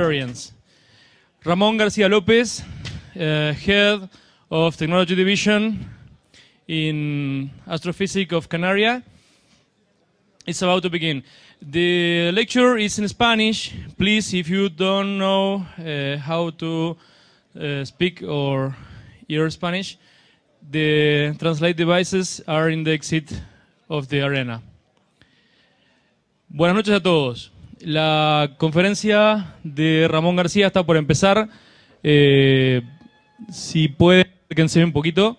experience. Ramon Garcia Lopez, uh, head of Technology Division in Astrophysics of Canaria. It's about to begin. The lecture is in Spanish. Please, if you don't know uh, how to uh, speak or hear Spanish, the translate devices are in the exit of the arena. Buenas noches a todos. La conferencia de Ramón García está por empezar. Eh, si pueden, acérquense un poquito.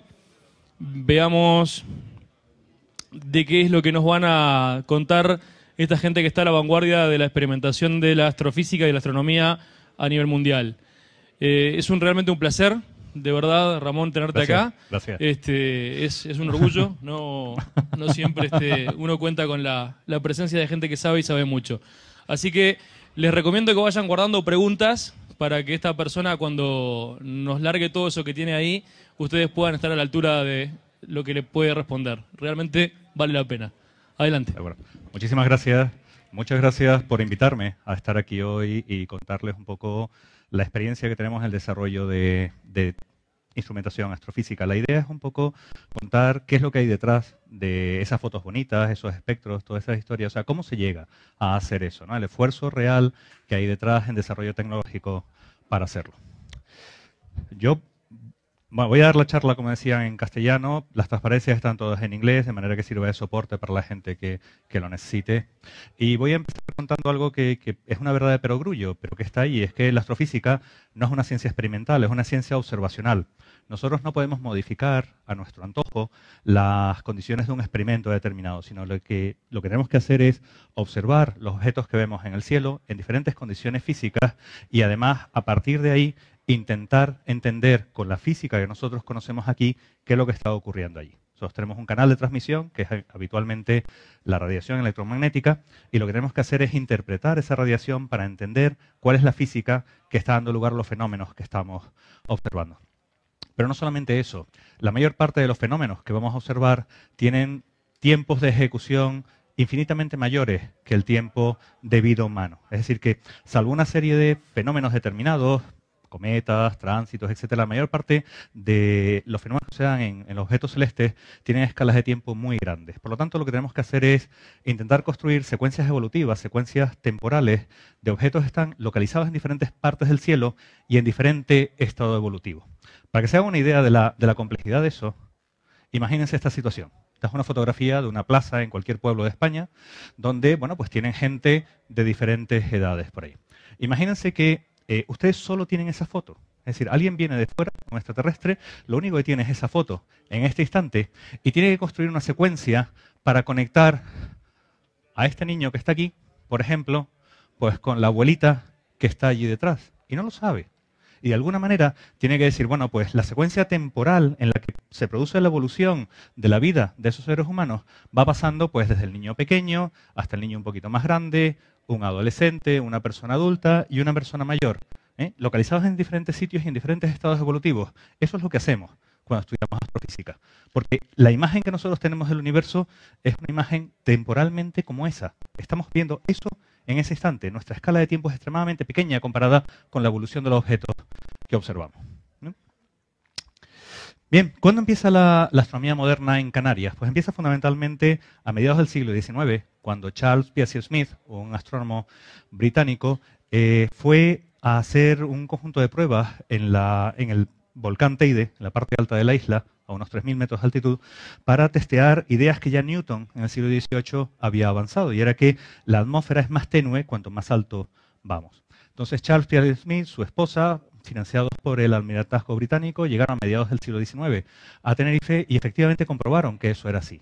Veamos de qué es lo que nos van a contar esta gente que está a la vanguardia de la experimentación de la astrofísica y la astronomía a nivel mundial. Eh, es realmente un placer, de verdad, Ramón, tenerte acá. Gracias. Este, es, un orgullo, no, siempre este, uno cuenta con la presencia de gente que sabe y sabe mucho. Así que les recomiendo que vayan guardando preguntas para que esta persona cuando nos largue todo eso que tiene ahí, ustedes puedan estar a la altura de lo que le puede responder. Realmente vale la pena. Adelante. Muchísimas gracias. Muchas gracias por invitarme a estar aquí hoy y contarles un poco la experiencia que tenemos en el desarrollo de, de instrumentación astrofísica. La idea es un poco contar qué es lo que hay detrás de esas fotos bonitas, esos espectros, todas esas historias, o sea, cómo se llega a hacer eso, ¿no? el esfuerzo real que hay detrás en desarrollo tecnológico para hacerlo. Yo voy a dar la charla, como decía, en castellano. Las transparencias están todas en inglés, de manera que sirva de soporte para la gente que, que lo necesite. Y voy a empezar contando algo que, que, es una verdad de perogrullo, pero que está ahí. Es que la astrofísica no es una ciencia experimental, es una ciencia observacional. Nosotros no podemos modificar a nuestro antojo las condiciones de un experimento determinado, sino lo que, lo que tenemos que hacer es observar los objetos que vemos en el cielo en diferentes condiciones físicas y además, a partir de ahí, intentar entender con la física que nosotros conocemos aquí qué es lo que está ocurriendo allí. Nosotros tenemos un canal de transmisión, que es eh, habitualmente la radiación electromagnética, y lo que tenemos que hacer es interpretar esa radiación para entender cuál es la física que está dando lugar a los fenómenos que estamos observando. Pero no solamente eso, la mayor parte de los fenómenos que vamos a observar tienen tiempos de ejecución infinitamente mayores que el tiempo de vida humano. Es decir, que salvo una serie de fenómenos determinados, cometas, tránsitos, etcétera, la mayor parte de los fenómenos que se en, los objetos celestes tienen escalas de tiempo muy grandes. Por lo tanto, lo que tenemos que hacer es intentar construir secuencias evolutivas, secuencias temporales de objetos que están localizados en diferentes partes del cielo y en diferente estado evolutivo. Para que se haga una idea de la, de la complejidad de eso, imagínense esta situación. Esta es una fotografía de una plaza en cualquier pueblo de España, donde, bueno, pues tienen gente de diferentes edades por ahí. Imagínense que eh, ustedes solo tienen esa foto. Es decir, alguien viene de fuera, un extraterrestre, lo único que tiene es esa foto en este instante y tiene que construir una secuencia para conectar a este niño que está aquí, por ejemplo, pues con la abuelita que está allí detrás y no lo sabe. Y de alguna manera tiene que decir, bueno, pues la secuencia temporal en la que se produce la evolución de la vida de esos seres humanos va pasando pues desde el niño pequeño hasta el niño un poquito más grande, un adolescente, una persona adulta y una persona mayor, ¿eh? localizados en diferentes sitios y en diferentes estados evolutivos. Eso es lo que hacemos cuando estudiamos astrofísica, porque la imagen que nosotros tenemos del universo es una imagen temporalmente como esa. Estamos viendo eso en ese instante. Nuestra escala de tiempo es extremadamente pequeña comparada con la evolución de los objetos que observamos. Bien, ¿cuándo empieza la, astronomía moderna en Canarias? Pues empieza fundamentalmente a mediados del siglo XIX, cuando Charles Piazzi Smith, un astrónomo británico, eh, fue a hacer un conjunto de pruebas en, el volcán Teide, en la parte alta de la isla, a unos 3.000 metros de altitud, para testear ideas que ya Newton en el siglo XVIII había avanzado, y era que la atmósfera es más tenue cuanto más alto vamos. Entonces Charles Piazzi Smith, su esposa, financiados por el Almirantazgo británico, llegaron a mediados del siglo XIX a Tenerife y efectivamente comprobaron que eso era así.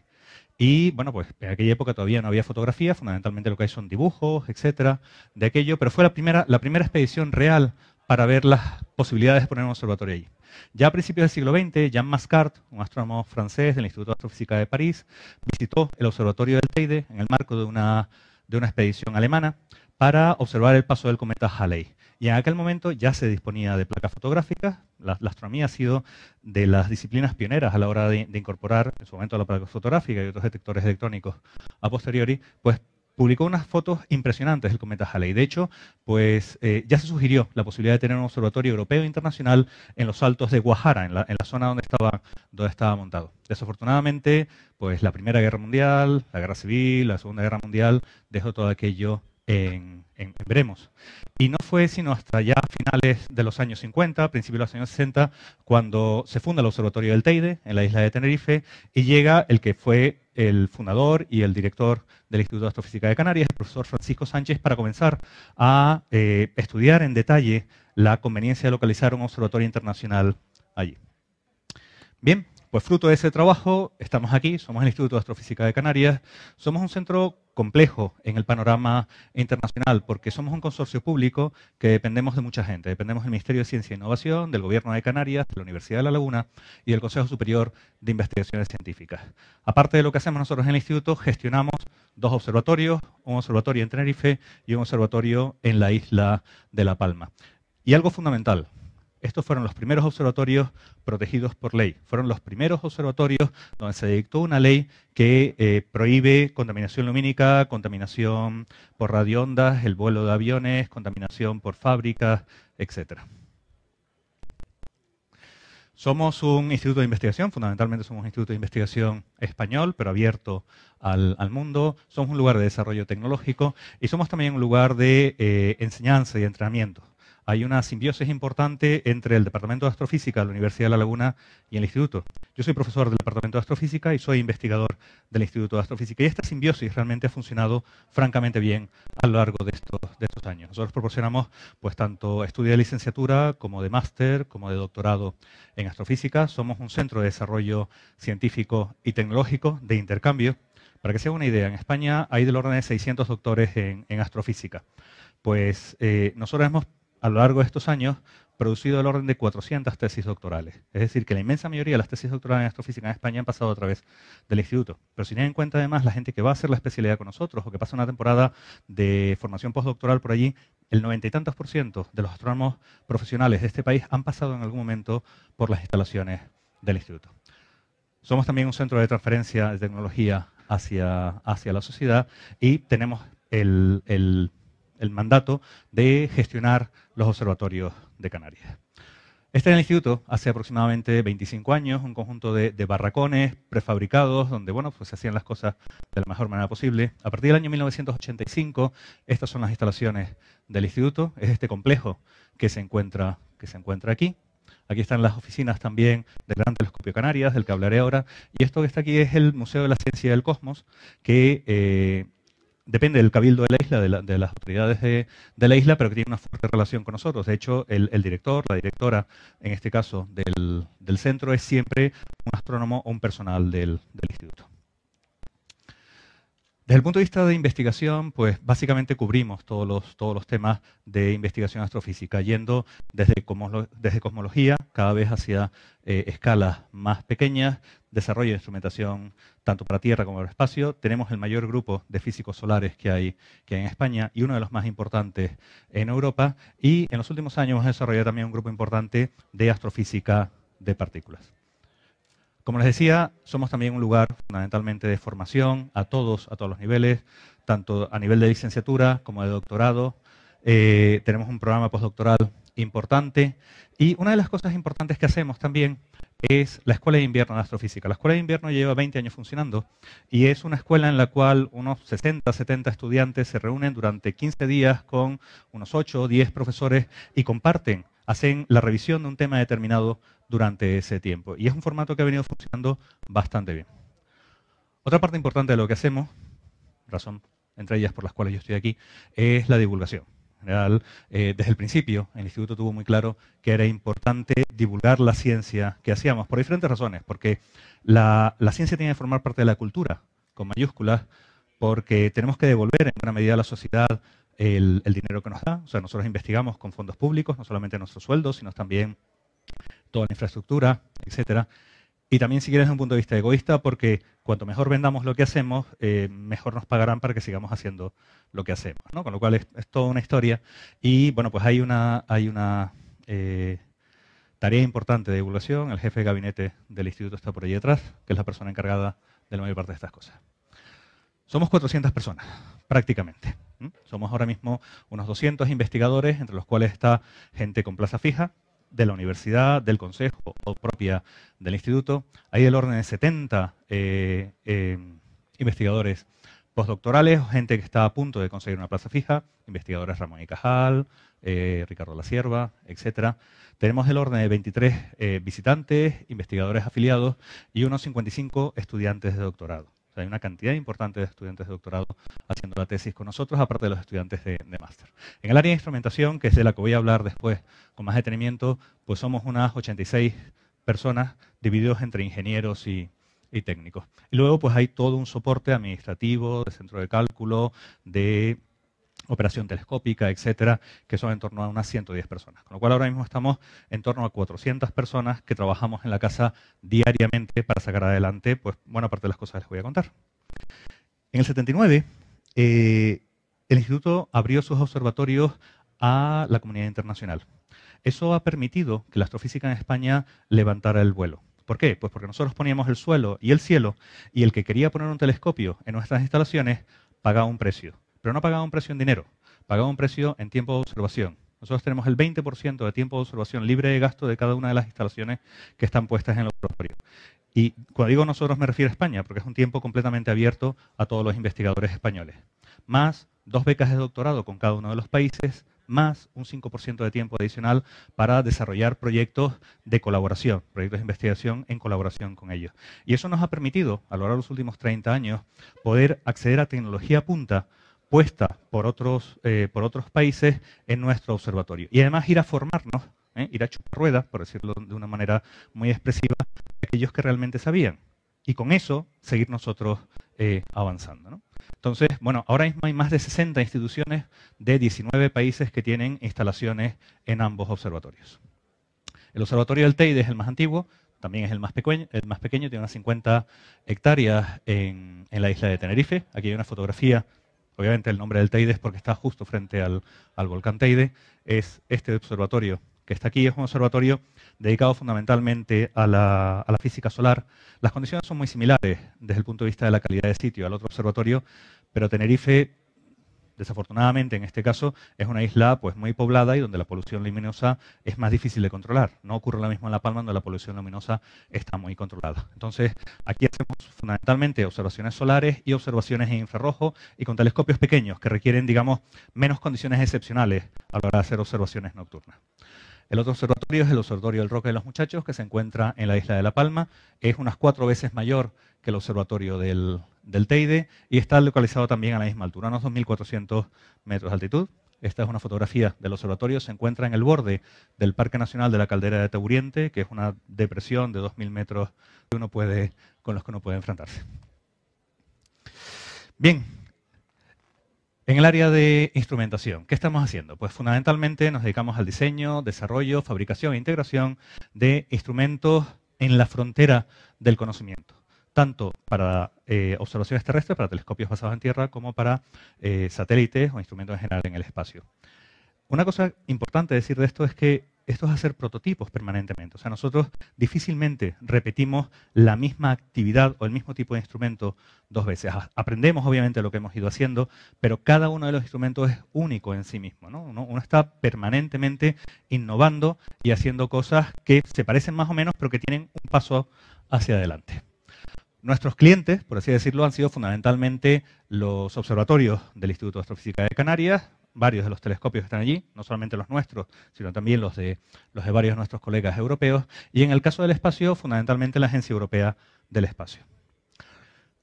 Y bueno, pues en aquella época todavía no había fotografía, fundamentalmente lo que hay son dibujos, etcétera, de aquello, pero fue la primera, la primera expedición real para ver las posibilidades de poner un observatorio allí. Ya a principios del siglo XX, Jean Mascart, un astrónomo francés del Instituto de Astrofísica de París, visitó el observatorio del Teide en el marco de una, de una expedición alemana para observar el paso del cometa Halley. Y en aquel momento ya se disponía de placas fotográficas. La, astronomía ha sido de las disciplinas pioneras a la hora de, incorporar, en su momento, la placa fotográfica y otros detectores electrónicos a posteriori, pues publicó unas fotos impresionantes del cometa Halley. De hecho, pues eh, ya se sugirió la posibilidad de tener un observatorio europeo e internacional en los altos de Guajara, en la, zona donde estaba, donde estaba montado. Desafortunadamente, pues la Primera Guerra Mundial, la Guerra Civil, la Segunda Guerra Mundial, dejó todo aquello en, Veremos. Y no fue sino hasta ya finales de los años 50, principios de los años 60, cuando se funda el Observatorio del Teide en la isla de Tenerife y llega el que fue el fundador y el director del Instituto de Astrofísica de Canarias, el profesor Francisco Sánchez, para comenzar a eh, estudiar en detalle la conveniencia de localizar un observatorio internacional allí. Bien, pues fruto de ese trabajo, estamos aquí, somos el Instituto de Astrofísica de Canarias, somos un centro complejo en el panorama internacional, porque somos un consorcio público que dependemos de mucha gente. Dependemos del Ministerio de Ciencia e Innovación, del Gobierno de Canarias, de la Universidad de La Laguna y del Consejo Superior de Investigaciones Científicas. Aparte de lo que hacemos nosotros en el Instituto, gestionamos dos observatorios, un observatorio en Tenerife y un observatorio en la isla de La Palma. Y algo fundamental, estos fueron los primeros observatorios protegidos por ley. Fueron los primeros observatorios donde se dictó una ley que eh, prohíbe contaminación lumínica, contaminación por radioondas, el vuelo de aviones, contaminación por fábricas, etc. Somos un instituto de investigación, fundamentalmente somos un instituto de investigación español, pero abierto al, mundo. Somos un lugar de desarrollo tecnológico y somos también un lugar de eh, enseñanza y entrenamiento hay una simbiosis importante entre el Departamento de Astrofísica la Universidad de La Laguna y el Instituto. Yo soy profesor del Departamento de Astrofísica y soy investigador del Instituto de Astrofísica. Y esta simbiosis realmente ha funcionado francamente bien a lo largo de estos, años. Nosotros proporcionamos pues, tanto estudio de licenciatura como de máster, como de doctorado en astrofísica. Somos un centro de desarrollo científico y tecnológico de intercambio. Para que se haga una idea, en España hay del orden de 600 doctores en, astrofísica. Pues eh, nosotros hemos a lo largo de estos años producido el orden de 400 tesis doctorales. Es decir, que la inmensa mayoría de las tesis doctorales en astrofísica en España han pasado a través del instituto. Pero si tienen en cuenta además la gente que va a hacer la especialidad con nosotros o que pasa una temporada de formación postdoctoral por allí, el noventa y tantos por ciento de los astrónomos profesionales de este país han pasado en algún momento por las instalaciones del instituto. Somos también un centro de transferencia de tecnología hacia, hacia la sociedad y tenemos el mandato de gestionar los observatorios de Canarias. Este es el instituto, hace aproximadamente 25 años, un conjunto de, barracones prefabricados donde bueno, pues se hacían las cosas de la mejor manera posible. A partir del año 1985, estas son las instalaciones del instituto, es este complejo que se encuentra, que se encuentra aquí. Aquí están las oficinas también del Gran Telescopio Canarias, del que hablaré ahora. Y esto que está aquí es el Museo de la Ciencia del Cosmos, que eh, depende del cabildo de la isla, de, las autoridades de, la isla, pero que tiene una fuerte relación con nosotros. De hecho, el, director, la directora, en este caso, del, centro es siempre un astrónomo o un personal del, instituto. Desde el punto de vista de investigación, pues básicamente cubrimos todos los, temas de investigación astrofísica, yendo desde cosmología cada vez hacia eh, escalas más pequeñas, desarrollo de instrumentación tanto para tierra como para espacio. Tenemos el mayor grupo de físicos solares que hay, que en España y uno de los más importantes en Europa. Y en los últimos años hemos desarrollado también un grupo importante de astrofísica de partículas. Como les decía, somos también un lugar fundamentalmente de formación a todos, a todos los niveles, tanto a nivel de licenciatura como de doctorado. Eh, tenemos un programa postdoctoral importante. Y una de las cosas importantes que hacemos también es la Escuela de Invierno de Astrofísica. La Escuela de Invierno lleva 20 años funcionando y es una escuela en la cual unos 60, 70 estudiantes se reúnen durante 15 días con unos 8 o 10 profesores y comparten, hacen la revisión de un tema determinado durante ese tiempo. Y es un formato que ha venido funcionando bastante bien. Otra parte importante de lo que hacemos, razón entre ellas por las cuales yo estoy aquí, es la divulgación general, eh, desde el principio el instituto tuvo muy claro que era importante divulgar la ciencia que hacíamos, por diferentes razones, porque la, ciencia tiene que formar parte de la cultura, con mayúsculas, porque tenemos que devolver en gran medida a la sociedad el, dinero que nos da. O sea, nosotros investigamos con fondos públicos, no solamente nuestros sueldos, sino también toda la infraestructura, etcétera. Y también, si quieres, desde un punto de vista egoísta, porque cuanto mejor vendamos lo que hacemos, eh, mejor nos pagarán para que sigamos haciendo lo que hacemos. Con lo cual es, toda una historia. Y bueno, pues hay una, hay una eh, tarea importante de divulgación. El jefe de gabinete del instituto está por ahí detrás, que es la persona encargada de la mayor parte de estas cosas. Somos 400 personas, prácticamente. Somos ahora mismo unos 200 investigadores, entre los cuales está gente con plaza fija, de la universidad, del consejo o propia del instituto. Hay el orden de 70 eh, eh, investigadores postdoctorales, gente que está a punto de conseguir una plaza fija, investigadores Ramón y Cajal, eh, Ricardo La Sierva, etc. Tenemos el orden de 23 visitantes, investigadores afiliados y unos 55 estudiantes de doctorado hay una cantidad importante de estudiantes de doctorado haciendo la tesis con nosotros, aparte de los estudiantes de, máster. En el área de instrumentación, que es de la que voy a hablar después con más detenimiento, pues somos unas 86 personas divididos entre ingenieros y, y técnicos. Y luego pues hay todo un soporte administrativo, de centro de cálculo, de operación telescópica, etcétera, que son en torno a unas 110 personas. Con lo cual ahora mismo estamos en torno a 400 personas que trabajamos en la casa diariamente para sacar adelante, pues buena parte de las cosas que les voy a contar. En el 79, eh, el instituto abrió sus observatorios a la comunidad internacional. Eso ha permitido que la astrofísica en España levantara el vuelo. ¿Por qué? Pues porque nosotros poníamos el suelo y el cielo, y el que quería poner un telescopio en nuestras instalaciones pagaba un precio pero no pagado un precio en dinero, pagado un precio en tiempo de observación. Nosotros tenemos el 20% de tiempo de observación libre de gasto de cada una de las instalaciones que están puestas en el laboratorio. Y cuando digo nosotros me refiero a España, porque es un tiempo completamente abierto a todos los investigadores españoles. Más dos becas de doctorado con cada uno de los países, más un 5% de tiempo adicional para desarrollar proyectos de colaboración, proyectos de investigación en colaboración con ellos. Y eso nos ha permitido, a lo largo de los últimos 30 años, poder acceder a tecnología punta puesta por otros, eh, por otros países en nuestro observatorio. Y además ir a formarnos, ¿eh? ir a chupar ruedas, por decirlo de una manera muy expresiva, aquellos que realmente sabían. Y con eso seguir nosotros eh, avanzando. Entonces, bueno, ahora mismo hay más de 60 instituciones de 19 países que tienen instalaciones en ambos observatorios. El observatorio del Teide es el más antiguo, también es el más pequeño, el más pequeño tiene unas 50 hectáreas en, en la isla de Tenerife. Aquí hay una fotografía obviamente el nombre del Teide es porque está justo frente al, volcán Teide, es este observatorio que está aquí, es un observatorio dedicado fundamentalmente a la, a la, física solar. Las condiciones son muy similares desde el punto de vista de la calidad de sitio al otro observatorio, pero Tenerife Desafortunadamente, en este caso, es una isla pues, muy poblada y donde la polución luminosa es más difícil de controlar. No ocurre lo mismo en La Palma, donde la polución luminosa está muy controlada. Entonces, aquí hacemos fundamentalmente observaciones solares y observaciones en infrarrojo y con telescopios pequeños que requieren, digamos, menos condiciones excepcionales a la hora de hacer observaciones nocturnas. El otro observatorio es el Observatorio del Roque de los Muchachos, que se encuentra en la isla de La Palma. Es unas cuatro veces mayor que el observatorio del, Teide y está localizado también a la misma altura, unos 2.400 metros de altitud. Esta es una fotografía del observatorio. Se encuentra en el borde del Parque Nacional de la Caldera de Tauriente, que es una depresión de 2.000 metros con los que uno puede enfrentarse. Bien, en el área de instrumentación, ¿qué estamos haciendo? Pues fundamentalmente nos dedicamos al diseño, desarrollo, fabricación e integración de instrumentos en la frontera del conocimiento, tanto para eh, observaciones terrestres, para telescopios basados en tierra, como para eh, satélites o instrumentos en general en el espacio. Una cosa importante decir de esto es que esto es hacer prototipos permanentemente. O sea, nosotros difícilmente repetimos la misma actividad o el mismo tipo de instrumento dos veces. Aprendemos, obviamente, lo que hemos ido haciendo, pero cada uno de los instrumentos es único en sí mismo. uno está permanentemente innovando y haciendo cosas que se parecen más o menos, pero que tienen un paso hacia adelante. Nuestros clientes, por así decirlo, han sido fundamentalmente los observatorios del Instituto de Astrofísica de Canarias, varios de los telescopios que están allí, no solamente los nuestros, sino también los de, los de varios de nuestros colegas europeos, y en el caso del espacio, fundamentalmente la Agencia Europea del Espacio.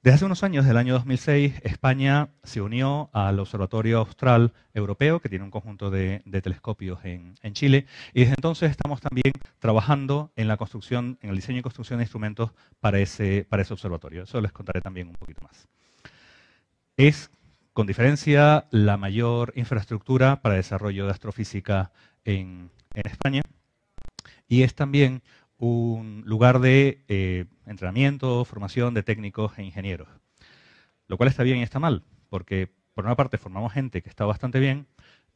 Desde hace unos años, del año 2006, España se unió al Observatorio Austral Europeo, que tiene un conjunto de, telescopios en, Chile, y desde entonces estamos también trabajando en la construcción, en el diseño y construcción de instrumentos para ese, para ese observatorio. Eso les contaré también un poquito más. Es con diferencia la mayor infraestructura para desarrollo de astrofísica en, España y es también un lugar de eh, entrenamiento, formación de técnicos e ingenieros. Lo cual está bien y está mal, porque por una parte formamos gente que está bastante bien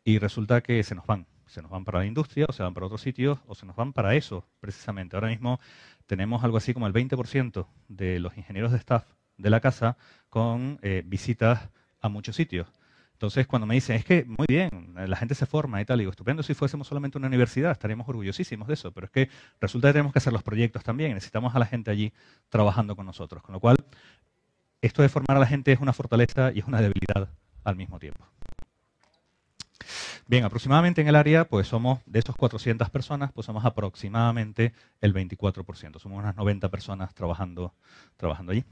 y resulta que se nos van. Se nos van para la industria, o se van para otros sitios, o se nos van para eso, precisamente. Ahora mismo tenemos algo así como el 20% de los ingenieros de staff de la casa con eh, visitas a muchos sitios. Entonces, cuando me dicen, es que muy bien, la gente se forma y tal, digo, estupendo, si fuésemos solamente una universidad, estaríamos orgullosísimos de eso, pero es que resulta que tenemos que hacer los proyectos también, necesitamos a la gente allí trabajando con nosotros. Con lo cual, esto de formar a la gente es una fortaleza y es una debilidad al mismo tiempo. Bien, aproximadamente en el área, pues somos, de esos 400 personas, pues somos aproximadamente el 24%, somos unas 90 personas trabajando, trabajando allí.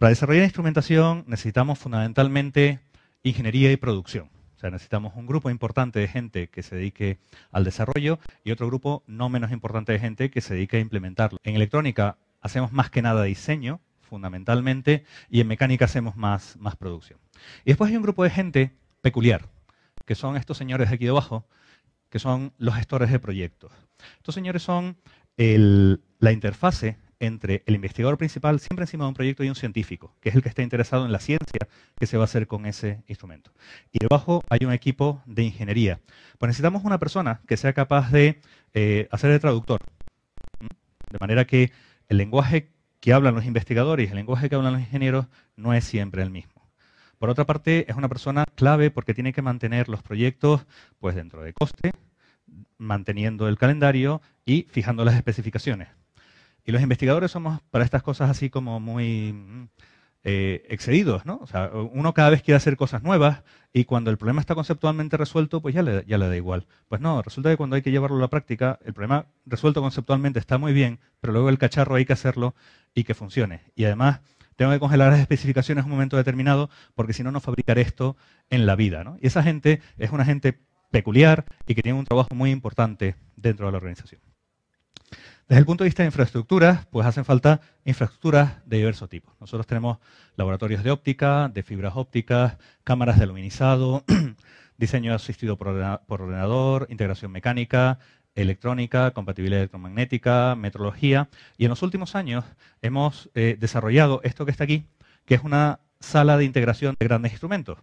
Para desarrollar instrumentación necesitamos fundamentalmente ingeniería y producción. O sea, necesitamos un grupo importante de gente que se dedique al desarrollo y otro grupo no menos importante de gente que se dedique a implementarlo. En electrónica hacemos más que nada diseño, fundamentalmente, y en mecánica hacemos más, más producción. Y después hay un grupo de gente peculiar, que son estos señores de aquí debajo, que son los gestores de proyectos. Estos señores son la interfase entre el investigador principal, siempre encima de un proyecto, y un científico, que es el que está interesado en la ciencia que se va a hacer con ese instrumento. Y debajo hay un equipo de ingeniería. Pues necesitamos una persona que sea capaz de eh, hacer el traductor, de manera que el lenguaje que hablan los investigadores y el lenguaje que hablan los ingenieros no es siempre el mismo. Por otra parte, es una persona clave porque tiene que mantener los proyectos pues, dentro de coste, manteniendo el calendario y fijando las especificaciones. Y los investigadores somos para estas cosas así como muy mm, eh, excedidos, ¿no? O sea, uno cada vez quiere hacer cosas nuevas y cuando el problema está conceptualmente resuelto, pues ya le, ya le da igual. Pues no, resulta que cuando hay que llevarlo a la práctica, el problema resuelto conceptualmente está muy bien, pero luego el cacharro hay que hacerlo y que funcione. Y además tengo que congelar las especificaciones en un momento determinado porque si no, no fabricaré esto en la vida. Y esa gente es una gente peculiar y que tiene un trabajo muy importante dentro de la organización. Desde el punto de vista de infraestructuras, pues hacen falta infraestructuras de diversos tipos. Nosotros tenemos laboratorios de óptica, de fibras ópticas, cámaras de aluminizado, diseño asistido por ordenador, integración mecánica, electrónica, compatibilidad electromagnética, metrología. Y en los últimos años hemos eh, desarrollado esto que está aquí, que es una sala de integración de grandes instrumentos.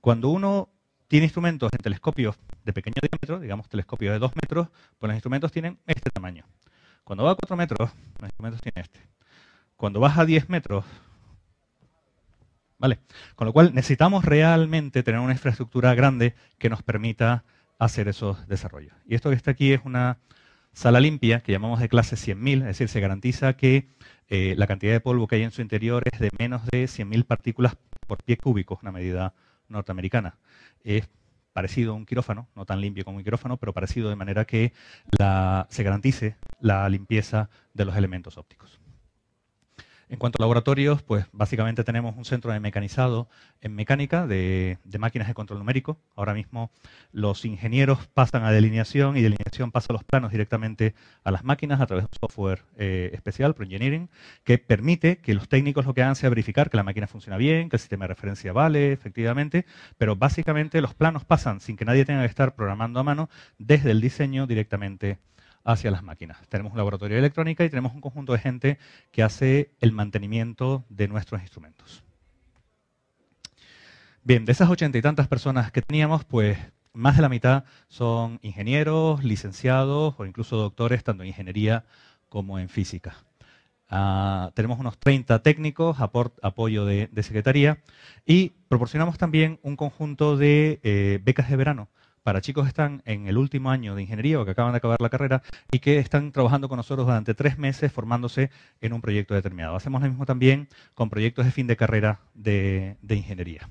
Cuando uno tiene instrumentos en telescopios de pequeño diámetro, digamos telescopios de 2 metros, pues los instrumentos tienen este tamaño. Cuando va a 4 metros, tiene este. Cuando baja a 10 metros, ¿vale? Con lo cual necesitamos realmente tener una infraestructura grande que nos permita hacer esos desarrollos. Y esto que está aquí es una sala limpia que llamamos de clase 100.000, es decir, se garantiza que eh, la cantidad de polvo que hay en su interior es de menos de 100.000 partículas por pie cúbico, una medida norteamericana parecido a un quirófano, no tan limpio como un quirófano, pero parecido de manera que se garantice la limpieza de los elementos ópticos. En cuanto a laboratorios, pues básicamente tenemos un centro de mecanizado en mecánica de, máquinas de control numérico. Ahora mismo los ingenieros pasan a delineación y delineación pasa los planos directamente a las máquinas a través de un software eh, especial, Pro Engineering, que permite que los técnicos lo que hagan sea verificar que la máquina funciona bien, que el sistema de referencia vale, efectivamente, pero básicamente los planos pasan sin que nadie tenga que estar programando a mano desde el diseño directamente hacia las máquinas. Tenemos un laboratorio de electrónica y tenemos un conjunto de gente que hace el mantenimiento de nuestros instrumentos. Bien, de esas ochenta y tantas personas que teníamos, pues más de la mitad son ingenieros, licenciados o incluso doctores, tanto en ingeniería como en física. Ah, tenemos unos 30 técnicos, aport, apoyo de, secretaría, y proporcionamos también un conjunto de eh, becas de verano para chicos que están en el último año de ingeniería o que acaban de acabar la carrera y que están trabajando con nosotros durante tres meses formándose en un proyecto determinado. Hacemos lo mismo también con proyectos de fin de carrera de, ingeniería.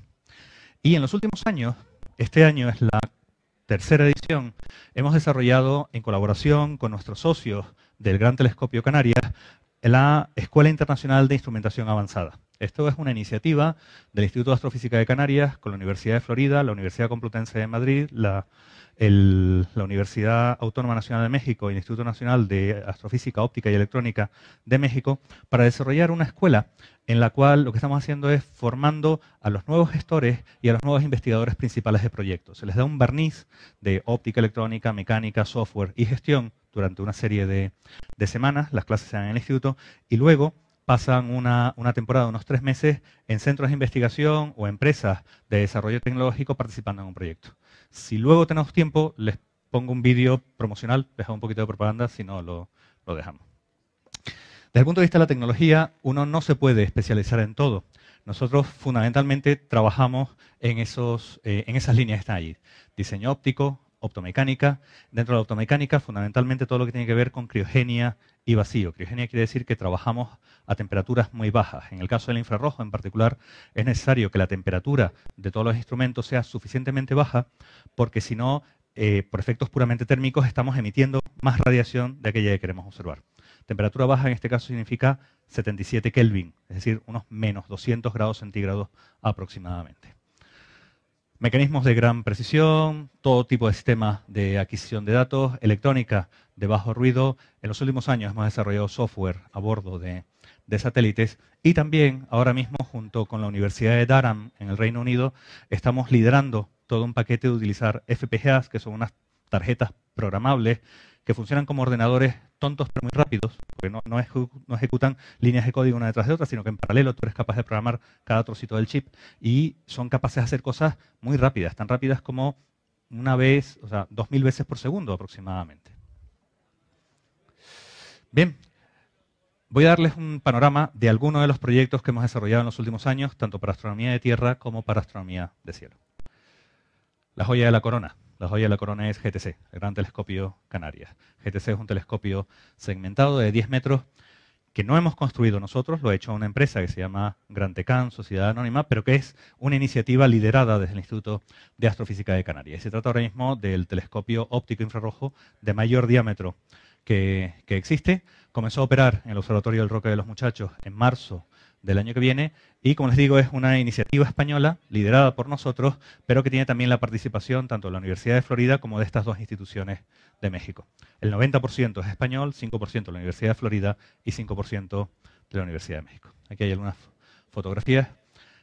Y en los últimos años, este año es la tercera edición, hemos desarrollado en colaboración con nuestros socios del Gran Telescopio Canarias la Escuela Internacional de Instrumentación Avanzada. Esto es una iniciativa del Instituto de Astrofísica de Canarias con la Universidad de Florida, la Universidad Complutense de Madrid, la, Universidad Autónoma Nacional de México y el Instituto Nacional de Astrofísica, Óptica y Electrónica de México para desarrollar una escuela en la cual lo que estamos haciendo es formando a los nuevos gestores y a los nuevos investigadores principales de proyectos. Se les da un barniz de óptica electrónica, mecánica, software y gestión durante una serie de, de, semanas, las clases se dan en el instituto, y luego pasan una, una temporada, unos tres meses, en centros de investigación o empresas de desarrollo tecnológico participando en un proyecto. Si luego tenemos tiempo, les pongo un vídeo promocional, dejamos un poquito de propaganda, si no, lo, dejamos. Desde el punto de vista de la tecnología, uno no se puede especializar en todo. Nosotros fundamentalmente trabajamos en, esos, eh, en esas líneas que están allí. Diseño óptico, optomecánica. Dentro de la optomecánica, fundamentalmente todo lo que tiene que ver con criogenia, y vacío. Criogenia quiere decir que trabajamos a temperaturas muy bajas. En el caso del infrarrojo en particular, es necesario que la temperatura de todos los instrumentos sea suficientemente baja, porque si no, eh, por efectos puramente térmicos, estamos emitiendo más radiación de aquella que queremos observar. Temperatura baja en este caso significa 77 Kelvin, es decir, unos menos 200 grados centígrados aproximadamente mecanismos de gran precisión, todo tipo de sistemas de adquisición de datos, electrónica de bajo ruido. En los últimos años hemos desarrollado software a bordo de, satélites y también ahora mismo junto con la Universidad de Durham en el Reino Unido estamos liderando todo un paquete de utilizar FPGAs, que son unas tarjetas programables que funcionan como ordenadores tontos pero muy rápidos, porque no, no, ejecutan líneas de código una detrás de otra, sino que en paralelo tú eres capaz de programar cada trocito del chip y son capaces de hacer cosas muy rápidas, tan rápidas como una vez, o sea, dos mil veces por segundo aproximadamente. Bien, voy a darles un panorama de algunos de los proyectos que hemos desarrollado en los últimos años, tanto para astronomía de tierra como para astronomía de cielo. La joya de la corona. La joya de la corona es GTC, el Gran Telescopio Canarias. GTC es un telescopio segmentado de 10 metros que no hemos construido nosotros, lo ha hecho una empresa que se llama TeCan Sociedad Anónima, pero que es una iniciativa liderada desde el Instituto de Astrofísica de Canarias. se trata ahora mismo del telescopio óptico infrarrojo de mayor diámetro que, que existe. Comenzó a operar en el Observatorio del Roque de los Muchachos en marzo del año que viene. Y como les digo, es una iniciativa española liderada por nosotros, pero que tiene también la participación tanto de la Universidad de Florida como de estas dos instituciones de México. El 90% es español, 5% de la Universidad de Florida y 5% de la Universidad de México. Aquí hay algunas fotografías.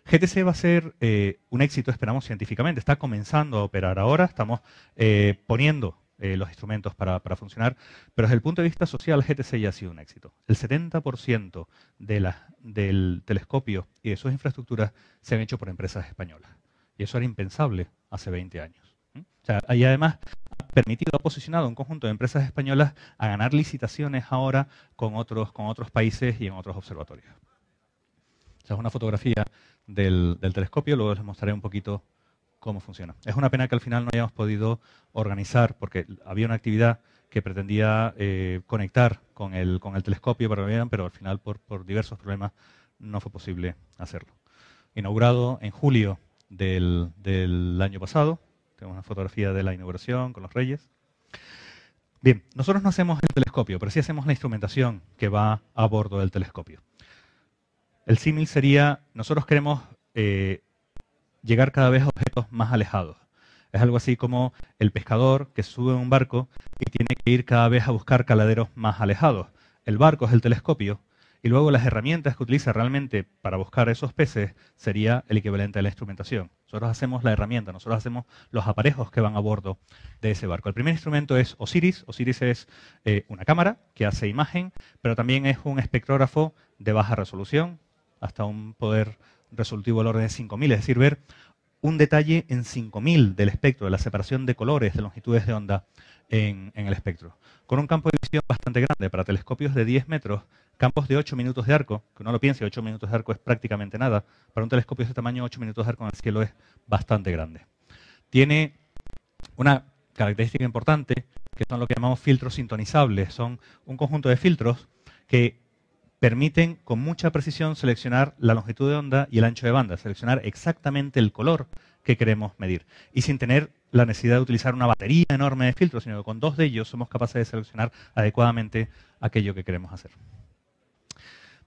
GTC va a ser eh, un éxito, esperamos científicamente. Está comenzando a operar ahora, estamos eh, poniendo eh, los instrumentos para, para, funcionar, pero desde el punto de vista social GTC ya ha sido un éxito. El 70% de del telescopio y de sus infraestructuras se han hecho por empresas españolas. Y eso era impensable hace 20 años. O sea, y además ha permitido, ha posicionado un conjunto de empresas españolas a ganar licitaciones ahora con otros, con otros países y en otros observatorios. O Esa es una fotografía del, del telescopio, luego les mostraré un poquito cómo funciona. Es una pena que al final no hayamos podido organizar, porque había una actividad que pretendía eh, conectar con el, con el telescopio para que pero al final por, por, diversos problemas no fue posible hacerlo. Inaugurado en julio del, del año pasado, tenemos una fotografía de la inauguración con los reyes. Bien, nosotros no hacemos el telescopio, pero sí hacemos la instrumentación que va a bordo del telescopio. El símil sería, nosotros queremos eh, llegar cada vez a objetos más alejados. Es algo así como el pescador que sube a un barco y tiene que ir cada vez a buscar caladeros más alejados. El barco es el telescopio y luego las herramientas que utiliza realmente para buscar esos peces sería el equivalente a la instrumentación. Nosotros hacemos la herramienta, nosotros hacemos los aparejos que van a bordo de ese barco. El primer instrumento es Osiris. Osiris es eh, una cámara que hace imagen, pero también es un espectrógrafo de baja resolución, hasta un poder resultivo al orden de 5000, es decir, ver un detalle en 5000 del espectro, de la separación de colores, de longitudes de onda en, el espectro. Con un campo de visión bastante grande para telescopios de 10 metros, campos de 8 minutos de arco, que uno lo piense, 8 minutos de arco es prácticamente nada. Para un telescopio de ese tamaño, 8 minutos de arco en el cielo es bastante grande. Tiene una característica importante, que son lo que llamamos filtros sintonizables. Son un conjunto de filtros que permiten con mucha precisión seleccionar la longitud de onda y el ancho de banda, seleccionar exactamente el color que queremos medir. Y sin tener la necesidad de utilizar una batería enorme de filtros, sino que con dos de ellos somos capaces de seleccionar adecuadamente aquello que queremos hacer.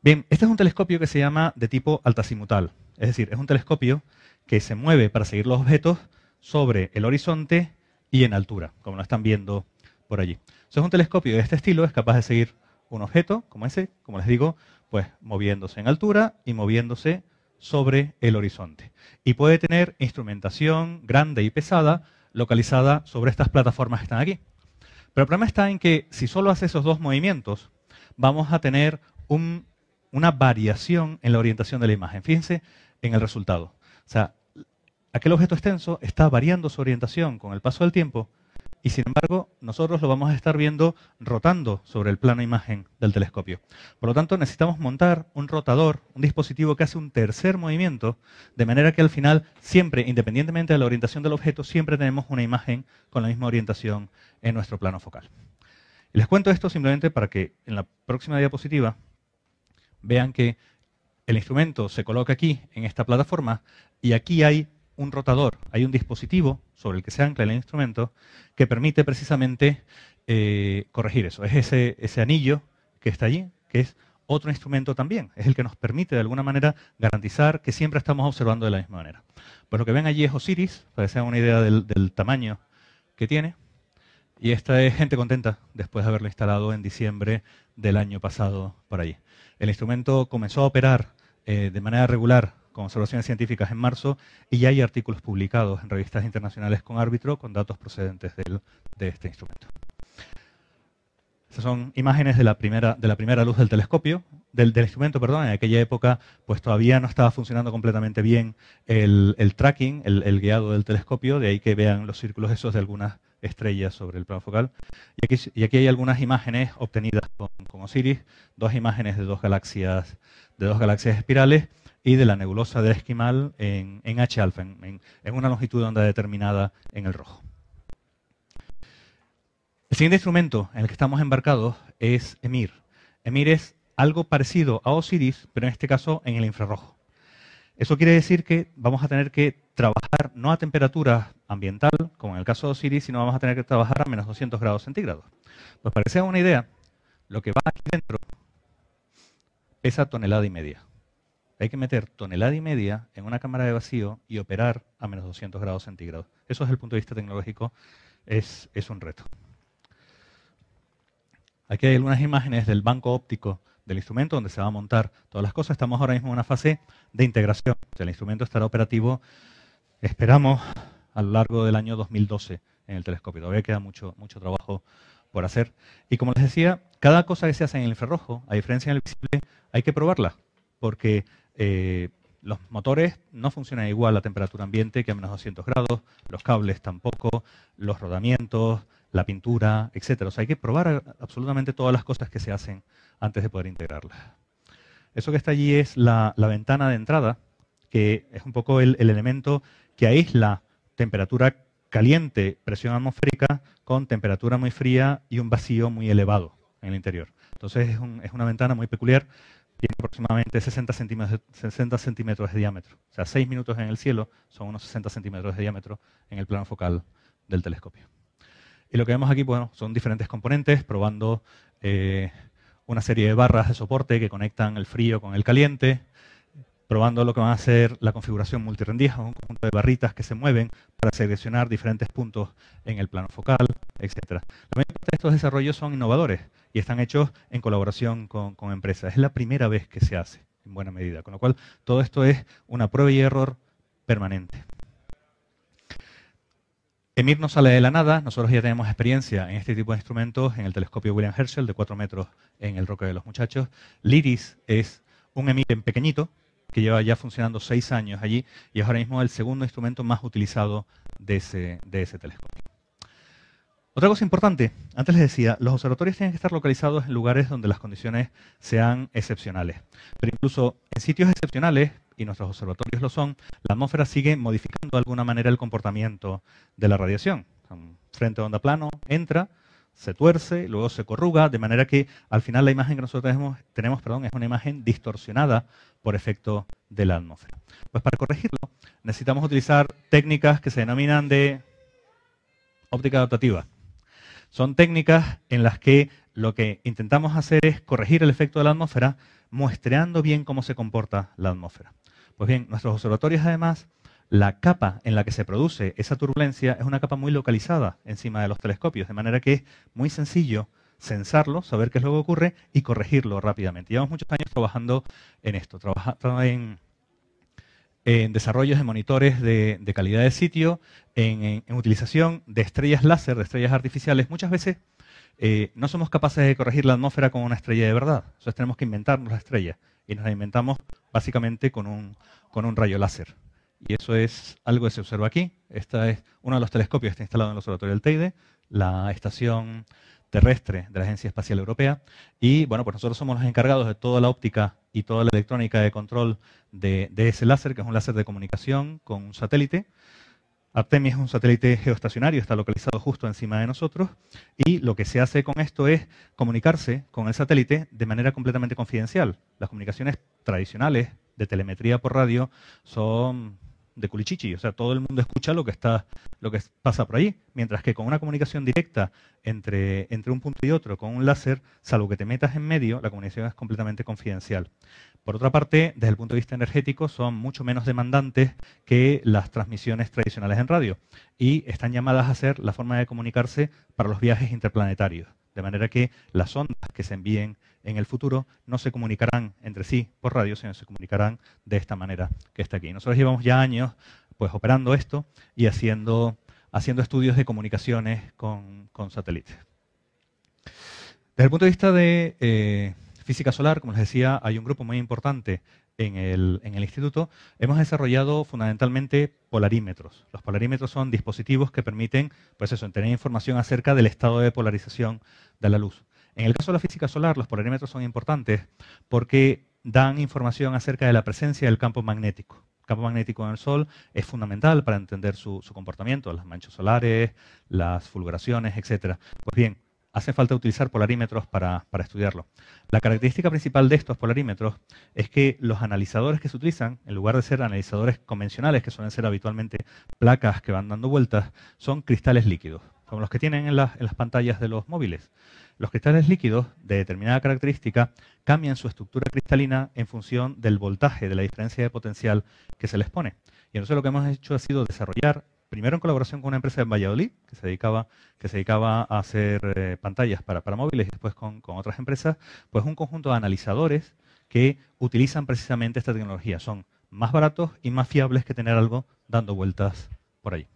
Bien, este es un telescopio que se llama de tipo altasimutal. Es decir, es un telescopio que se mueve para seguir los objetos sobre el horizonte y en altura, como lo están viendo por allí. Es un telescopio de este estilo es capaz de seguir un objeto como ese, como les digo, pues moviéndose en altura y moviéndose sobre el horizonte. Y puede tener instrumentación grande y pesada localizada sobre estas plataformas que están aquí. Pero el problema está en que si solo hace esos dos movimientos, vamos a tener una variación en la orientación de la imagen. Fíjense en el resultado. O sea, aquel objeto extenso está variando su orientación con el paso del tiempo y sin embargo nosotros lo vamos a estar viendo rotando sobre el plano imagen del telescopio. Por lo tanto, necesitamos montar un rotador, un dispositivo que hace un tercer movimiento, de manera que al final, siempre, independientemente de la orientación del objeto, siempre tenemos una imagen con la misma orientación en nuestro plano focal. les cuento esto simplemente para que en la próxima diapositiva vean que el instrumento se coloca aquí, en esta plataforma, y aquí hay un rotador, hay un dispositivo sobre el que se ancla el instrumento que permite precisamente eh, corregir eso. Es ese, anillo que está allí, que es otro instrumento también, es el que nos permite de alguna manera garantizar que siempre estamos observando de la misma manera. Pues lo que ven allí es Osiris, para que se una idea del, tamaño que tiene, y esta es gente contenta después de haberlo instalado en diciembre del año pasado por allí. El instrumento comenzó a operar eh, de manera regular con observaciones científicas en marzo y ya hay artículos publicados en revistas internacionales con árbitro con datos procedentes de este instrumento. Estas son imágenes de la primera, de la primera luz del telescopio, del, instrumento, perdón. En aquella época, pues todavía no estaba funcionando completamente bien el, tracking, el, guiado del telescopio, de ahí que vean los círculos esos de algunas estrellas sobre el plano focal. Y aquí, y aquí hay algunas imágenes obtenidas con, con, Osiris, dos imágenes de dos galaxias, de dos galaxias espirales y de la nebulosa del Esquimal en, H alfa, en, una longitud de onda determinada en el rojo. El siguiente instrumento en el que estamos embarcados es EMIR. EMIR es algo parecido a Osiris, pero en este caso en el infrarrojo. Eso quiere decir que vamos a tener que trabajar no a temperatura ambiental, como en el caso de Osiris, sino vamos a tener que trabajar a menos 200 grados centígrados. Pues para que se una idea, lo que va aquí dentro pesa tonelada y media hay que meter tonelada y media en una cámara de vacío y operar a menos 200 grados centígrados. Eso desde el punto de vista tecnológico es, es un reto. Aquí hay algunas imágenes del banco óptico del instrumento donde se va a montar todas las cosas. Estamos ahora mismo en una fase de integración. el instrumento estará operativo, esperamos, a lo largo del año 2012 en el telescopio. Todavía queda mucho, mucho trabajo por hacer. Y como les decía, cada cosa que se hace en el infrarrojo, a diferencia del visible, hay que probarla, porque eh, los motores no funcionan igual a temperatura ambiente que a menos 200 grados, los cables tampoco, los rodamientos, la pintura, etc. O sea, hay que probar absolutamente todas las cosas que se hacen antes de poder integrarlas. Eso que está allí es la, ventana de entrada, que es un poco el, elemento que aísla temperatura caliente, presión atmosférica, con temperatura muy fría y un vacío muy elevado en el interior. Entonces es, una ventana muy peculiar tiene aproximadamente 60 centímetros, de diámetro. O sea, 6 minutos en el cielo son unos 60 centímetros de diámetro en el plano focal del telescopio. Y lo que vemos aquí bueno, son diferentes componentes probando eh, una serie de barras de soporte que conectan el frío con el caliente, probando lo que van a hacer la configuración multirrendija, un conjunto de barritas que se mueven para seleccionar diferentes puntos en el plano focal, etc. La de estos desarrollos son innovadores y están hechos en colaboración con, empresas. Es la primera vez que se hace, en buena medida. Con lo cual, todo esto es una prueba y error permanente. EMIR no sale de la nada, nosotros ya tenemos experiencia en este tipo de instrumentos, en el telescopio William Herschel de 4 metros en el Roque de los Muchachos. LIRIS es un EMIR pequeñito, que lleva ya funcionando seis años allí y es ahora mismo el segundo instrumento más utilizado de ese, telescopio. Otra cosa importante, antes les decía, los observatorios tienen que estar localizados en lugares donde las condiciones sean excepcionales. Pero incluso en sitios excepcionales, y nuestros observatorios lo son, la atmósfera sigue modificando de alguna manera el comportamiento de la radiación. Frente a onda plano entra, se tuerce, luego se corruga, de manera que al final la imagen que nosotros tenemos, perdón, es una imagen distorsionada por efecto de la atmósfera. Pues para corregirlo necesitamos utilizar técnicas que se denominan de óptica adaptativa. Son técnicas en las que lo que intentamos hacer es corregir el efecto de la atmósfera muestreando bien cómo se comporta la atmósfera. Pues bien, nuestros observatorios además la capa en la que se produce esa turbulencia es una capa muy localizada encima de los telescopios, de manera que es muy sencillo censarlo, saber qué es lo que ocurre y corregirlo rápidamente. Llevamos muchos años trabajando en esto, trabajando en, desarrollos de monitores de, calidad de sitio, en, utilización de estrellas láser, de estrellas artificiales. Muchas veces eh, no somos capaces de corregir la atmósfera con una estrella de verdad, entonces tenemos que inventarnos la estrella y nos la inventamos básicamente con un rayo láser. Y eso es algo que se observa aquí. Este es uno de los telescopios que está instalado en el observatorio del Teide, la estación terrestre de la Agencia Espacial Europea. Y bueno, pues nosotros somos los encargados de toda la óptica y toda la electrónica de control de, ese láser, que es un láser de comunicación con un satélite. Artemis es un satélite geoestacionario, está localizado justo encima de nosotros, y lo que se hace con esto es comunicarse con el satélite de manera completamente confidencial. Las comunicaciones tradicionales de telemetría por radio son de culichichi, o sea, todo el mundo escucha lo que está, lo que pasa por ahí, mientras que con una comunicación directa entre, entre un punto y otro, con un láser, salvo que te metas en medio, la comunicación es completamente confidencial. Por otra parte, desde el punto de vista energético, son mucho menos demandantes que las transmisiones tradicionales en radio y están llamadas a ser la forma de comunicarse para los viajes interplanetarios, de manera que las ondas que se envíen en el futuro no se comunicarán entre sí por radio, sino se comunicarán de esta manera que está aquí. Nosotros llevamos ya años pues operando esto y haciendo, haciendo estudios de comunicaciones con, satélites. Desde el punto de vista de eh, física solar, como les decía, hay un grupo muy importante en el, instituto. Hemos desarrollado fundamentalmente polarímetros. Los polarímetros son dispositivos que permiten, pues eso, tener información acerca del estado de polarización de la luz. En el caso de la física solar, los polarímetros son importantes porque dan información acerca de la presencia del campo magnético. El campo magnético en el Sol es fundamental para entender su, comportamiento, las manchas solares, las fulguraciones, etc. Pues bien, hace falta utilizar polarímetros para, estudiarlo. La característica principal de estos polarímetros es que los analizadores que se utilizan, en lugar de ser analizadores convencionales, que suelen ser habitualmente placas que van dando vueltas, son cristales líquidos, como los que tienen en las pantallas de los móviles. Los cristales líquidos de determinada característica cambian su estructura cristalina en función del voltaje, de la diferencia de potencial que se les pone. Y entonces lo que hemos hecho ha sido desarrollar, primero en colaboración con una empresa en Valladolid, que se dedicaba, a hacer eh, pantallas para, móviles, y después con, con otras empresas, pues un conjunto de analizadores que utilizan precisamente esta tecnología. Son más baratos y más fiables que tener algo dando vueltas por ahí.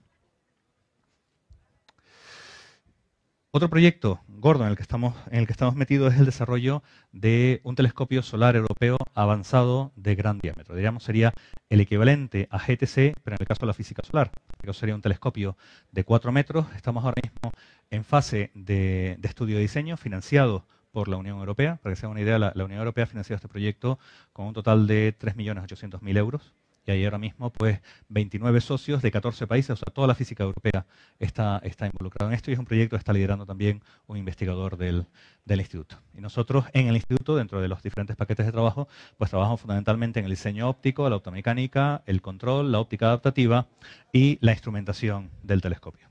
Otro proyecto gordo en el que estamos, en el que estamos metidos es el desarrollo de un telescopio solar europeo avanzado de gran diámetro. Diríamos sería el equivalente a GTC, pero en el caso de la física solar. Sería un telescopio de 4 metros. Estamos ahora mismo en fase de, estudio de diseño financiado por la Unión Europea. Para que se una idea, la, la Unión Europea ha financiado este proyecto con un total de 3.800.000 euros y ahí ahora mismo pues 29 socios de 14 países, o sea, toda la física europea está, está involucrada en esto y es un proyecto que está liderando también un investigador del, instituto. Y nosotros en el instituto, dentro de los diferentes paquetes de trabajo, pues trabajamos fundamentalmente en el diseño óptico, la automecánica, el control, la óptica adaptativa y la instrumentación del telescopio.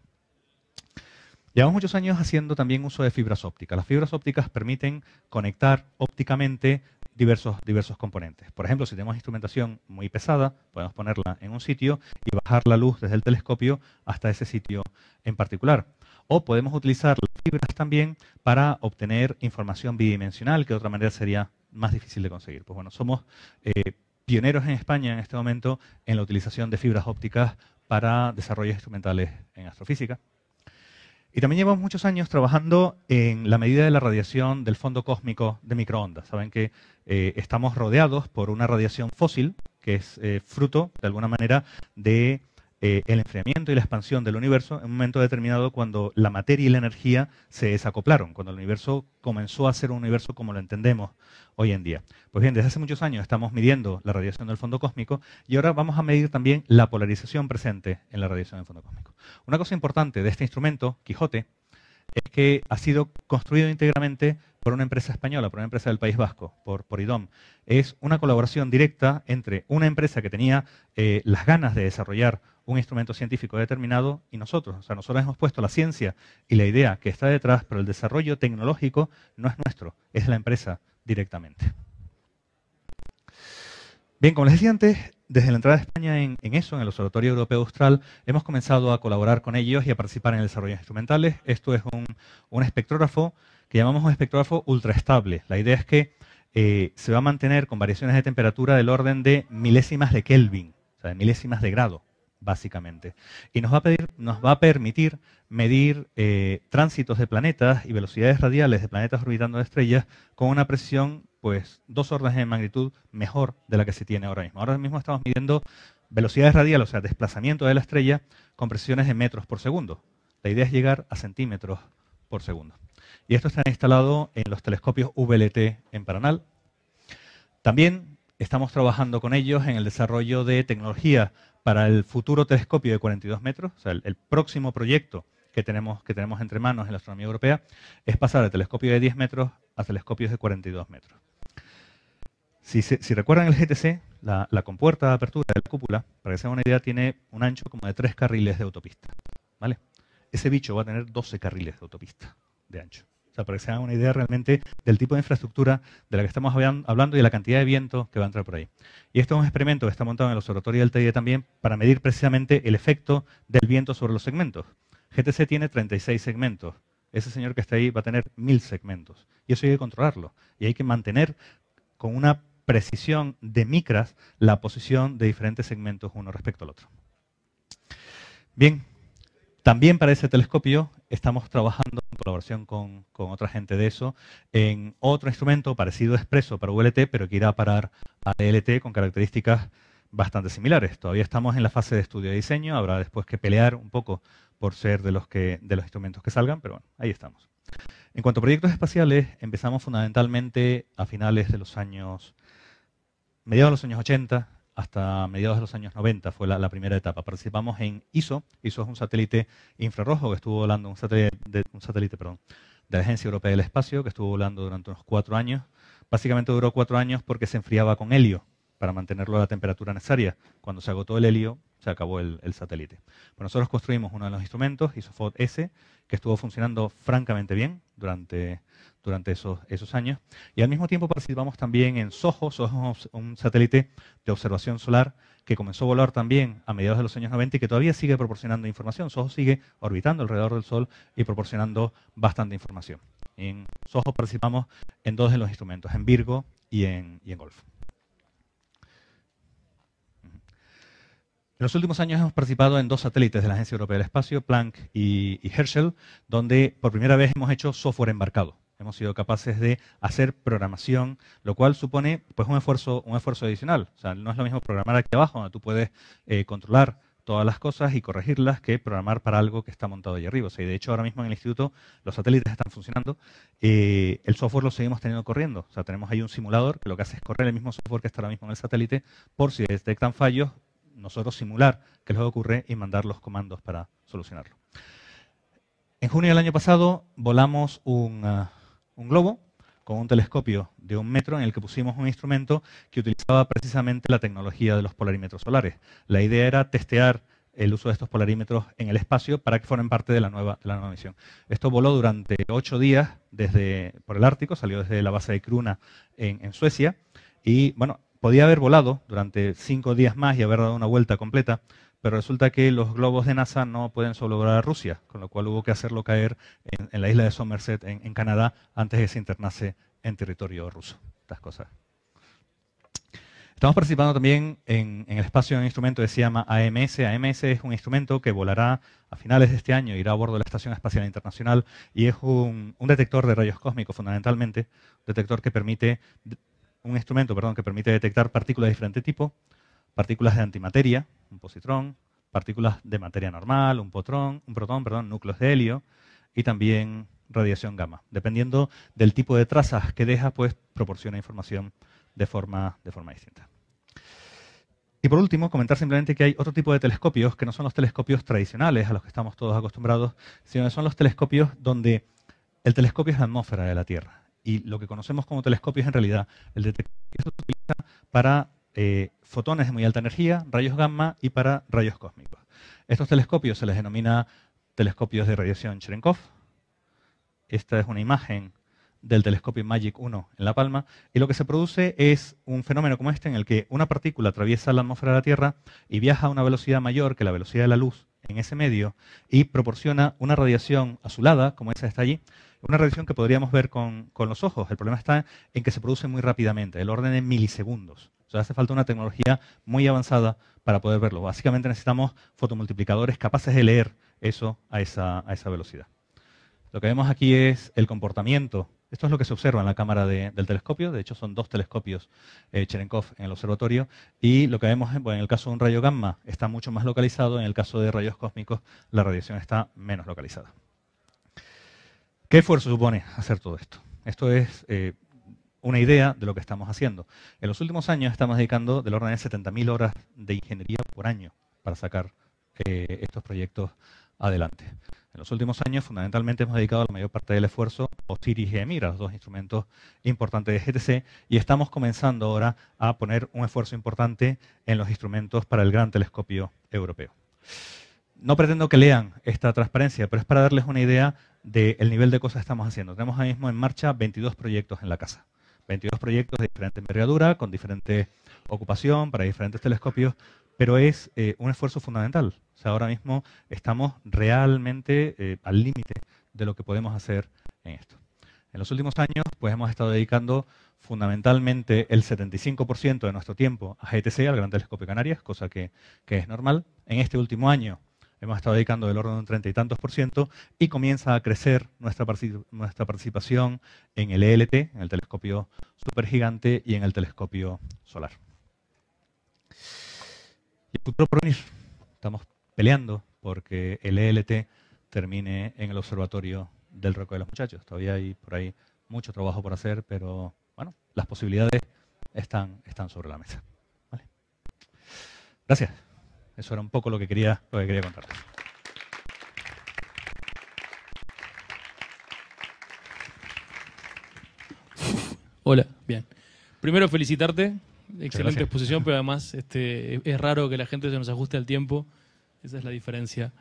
Llevamos muchos años haciendo también uso de fibras ópticas. Las fibras ópticas permiten conectar ópticamente diversos, diversos componentes. Por ejemplo, si tenemos instrumentación muy pesada, podemos ponerla en un sitio y bajar la luz desde el telescopio hasta ese sitio en particular. O podemos utilizar las fibras también para obtener información bidimensional, que de otra manera sería más difícil de conseguir. Pues bueno, somos eh, pioneros en España en este momento en la utilización de fibras ópticas para desarrollos instrumentales en astrofísica. Y también llevamos muchos años trabajando en la medida de la radiación del fondo cósmico de microondas. Saben que eh, estamos rodeados por una radiación fósil que es eh, fruto, de alguna manera, de eh, el enfriamiento y la expansión del universo en un momento determinado cuando la materia y la energía se desacoplaron, cuando el universo comenzó a ser un universo como lo entendemos hoy en día. Pues bien, desde hace muchos años estamos midiendo la radiación del fondo cósmico y ahora vamos a medir también la polarización presente en la radiación del fondo cósmico. Una cosa importante de este instrumento, Quijote, es que ha sido construido íntegramente por una empresa española, por una empresa del País Vasco, por, IDOM. Es una colaboración directa entre una empresa que tenía eh, las ganas de desarrollar un instrumento científico determinado y nosotros. O sea, nosotros hemos puesto la ciencia y la idea que está detrás, pero el desarrollo tecnológico no es nuestro, es la empresa directamente. Bien, como les decía antes, desde la entrada de España en, eso, en el Observatorio Europeo Austral, hemos comenzado a colaborar con ellos y a participar en el desarrollo de instrumentales. Esto es un, un espectrógrafo que llamamos un espectrógrafo ultraestable. La idea es que eh, se va a mantener con variaciones de temperatura del orden de milésimas de Kelvin, o sea, de milésimas de grado, básicamente. Y nos va a, permitir medir eh, tránsitos de planetas y velocidades radiales de planetas orbitando estrellas con una presión, pues dos órdenes de magnitud mejor de la que se tiene ahora mismo. Ahora mismo estamos midiendo velocidades radiales, o sea, desplazamiento de la estrella con presiones de metros por segundo. La idea es llegar a centímetros por segundo y esto está instalado en los telescopios VLT en Paranal. También estamos trabajando con ellos en el desarrollo de tecnología para el futuro telescopio de 42 metros, o sea, el, próximo proyecto que tenemos, que tenemos entre manos en la astronomía europea es pasar de telescopio de 10 metros a telescopios de 42 metros. Si, recuerdan el GTC, la, compuerta de apertura de la cúpula, para que se una idea, tiene un ancho como de tres carriles de autopista. ¿vale? Ese bicho va a tener 12 carriles de autopista de ancho. O sea, para que se hagan una idea realmente del tipo de infraestructura de la que estamos hablando y la cantidad de viento que va a entrar por ahí. Y esto es un experimento que está montado en el observatorio del TIE también para medir precisamente el efecto del viento sobre los segmentos. GTC tiene 36 segmentos. Ese señor que está ahí va a tener mil segmentos. Y eso hay que controlarlo. Y hay que mantener con una precisión de micras la posición de diferentes segmentos uno respecto al otro. Bien, también para ese telescopio estamos trabajando colaboración con, otra gente de eso, en otro instrumento parecido a Expreso para VLT, pero que irá a parar a DLT con características bastante similares. Todavía estamos en la fase de estudio de diseño, habrá después que pelear un poco por ser de los, que, de los instrumentos que salgan, pero bueno, ahí estamos. En cuanto a proyectos espaciales, empezamos fundamentalmente a finales de los años, mediados de los años 80, hasta mediados de los años 90 fue la, primera etapa. Participamos en ISO. ISO es un satélite infrarrojo que estuvo volando, un satélite, de, perdón, de la Agencia Europea del Espacio, que estuvo volando durante unos cuatro años. Básicamente duró cuatro años porque se enfriaba con helio para mantenerlo a la temperatura necesaria. Cuando se agotó el helio, se acabó el, satélite. Pues nosotros construimos uno de los instrumentos, ISOFOT S, que estuvo funcionando francamente bien durante, durante esos, esos años. Y al mismo tiempo participamos también en SOHO, un satélite de observación solar que comenzó a volar también a mediados de los años 90 y que todavía sigue proporcionando información. SOHO sigue orbitando alrededor del Sol y proporcionando bastante información. En SOHO participamos en dos de los instrumentos, en Virgo y en, y en Golf. En los últimos años hemos participado en dos satélites de la Agencia Europea del Espacio, Planck y, Herschel, donde por primera vez hemos hecho software embarcado. Hemos sido capaces de hacer programación, lo cual supone pues, un, esfuerzo, un esfuerzo adicional. O sea, no es lo mismo programar aquí abajo, donde tú puedes eh, controlar todas las cosas y corregirlas que programar para algo que está montado allá arriba. O de hecho, ahora mismo en el instituto los satélites están funcionando, eh, el software lo seguimos teniendo corriendo. O sea, tenemos ahí un simulador que lo que hace es correr el mismo software que está ahora mismo en el satélite por si detectan fallos, nosotros simular qué les ocurre y mandar los comandos para solucionarlo. En junio del año pasado volamos ah, un, globo con un telescopio de un metro en el que pusimos un instrumento que utilizaba precisamente la tecnología de los polarímetros solares. La idea era testear el uso de estos polarímetros en el espacio para que formen parte de la nueva, misión. Esto voló durante ocho días desde, por el Ártico, salió desde la base de Kruna en, en Suecia, y bueno, Podía haber volado durante cinco días más y haber dado una vuelta completa, pero resulta que los globos de NASA no pueden sobrevolar a Rusia, con lo cual hubo que hacerlo caer en, la isla de Somerset, en, Canadá, antes de que se internase en territorio ruso. Estas cosas. Estamos participando también en, el espacio de un instrumento que se llama AMS. AMS es un instrumento que volará a finales de este año, irá a bordo de la Estación Espacial Internacional y es un, un detector de rayos cósmicos fundamentalmente, un detector que permite un instrumento perdón, que permite detectar partículas de diferente tipo, partículas de antimateria, un positrón, partículas de materia normal, un, potrón, un protón, perdón, núcleos de helio y también radiación gamma. Dependiendo del tipo de trazas que deja, pues proporciona información de forma, de forma distinta. Y por último, comentar simplemente que hay otro tipo de telescopios que no son los telescopios tradicionales a los que estamos todos acostumbrados, sino que son los telescopios donde el telescopio es la atmósfera de la Tierra y lo que conocemos como telescopios en realidad el detector que se utiliza para eh, fotones de muy alta energía, rayos gamma y para rayos cósmicos. Estos telescopios se les denomina telescopios de radiación Cherenkov. Esta es una imagen del telescopio Magic 1 en La Palma, y lo que se produce es un fenómeno como este en el que una partícula atraviesa la atmósfera de la Tierra y viaja a una velocidad mayor que la velocidad de la luz en ese medio y proporciona una radiación azulada, como esa está allí, una radiación que podríamos ver con, los ojos. El problema está en que se produce muy rápidamente, el orden de milisegundos. O sea, hace falta una tecnología muy avanzada para poder verlo. Básicamente necesitamos fotomultiplicadores capaces de leer eso a esa, velocidad. Lo que vemos aquí es el comportamiento. Esto es lo que se observa en la cámara del telescopio. De hecho, son dos telescopios eh, Cherenkov en el observatorio. Y lo que vemos en el caso de un rayo gamma está mucho más localizado. En el caso de rayos cósmicos, la radiación está menos localizada. ¿Qué esfuerzo supone hacer todo esto? Esto es eh, una idea de lo que estamos haciendo. En los últimos años estamos dedicando del orden de 70.000 horas de ingeniería por año para sacar eh, estos proyectos adelante. En los últimos años, fundamentalmente, hemos dedicado la mayor parte del esfuerzo a OSIRIS y los dos instrumentos importantes de GTC, y estamos comenzando ahora a poner un esfuerzo importante en los instrumentos para el Gran Telescopio Europeo. No pretendo que lean esta transparencia, pero es para darles una idea del nivel de cosas que estamos haciendo. Tenemos ahora mismo en marcha 22 proyectos en la casa. 22 proyectos de diferente envergadura, con diferente ocupación, para diferentes telescopios, pero es eh, un esfuerzo fundamental. O sea, ahora mismo estamos realmente eh, al límite de lo que podemos hacer en esto. En los últimos años, pues hemos estado dedicando fundamentalmente el 75% de nuestro tiempo a GTC, al Gran Telescopio Canarias, cosa que, que es normal. En este último año, hemos estado dedicando del orden de un treinta y tantos por ciento, y comienza a crecer nuestra, participación en el ELT, en el telescopio supergigante y en el telescopio solar. Y el futuro por venir. Estamos peleando porque el ELT termine en el observatorio del Roco de los Muchachos. Todavía hay por ahí mucho trabajo por hacer, pero bueno, las posibilidades están, están sobre la mesa. Gracias. Eso era un poco lo que quería, lo que quería Hola, bien. Primero felicitarte, excelente exposición, pero además este, es raro que la gente se nos ajuste al tiempo, esa es la diferencia.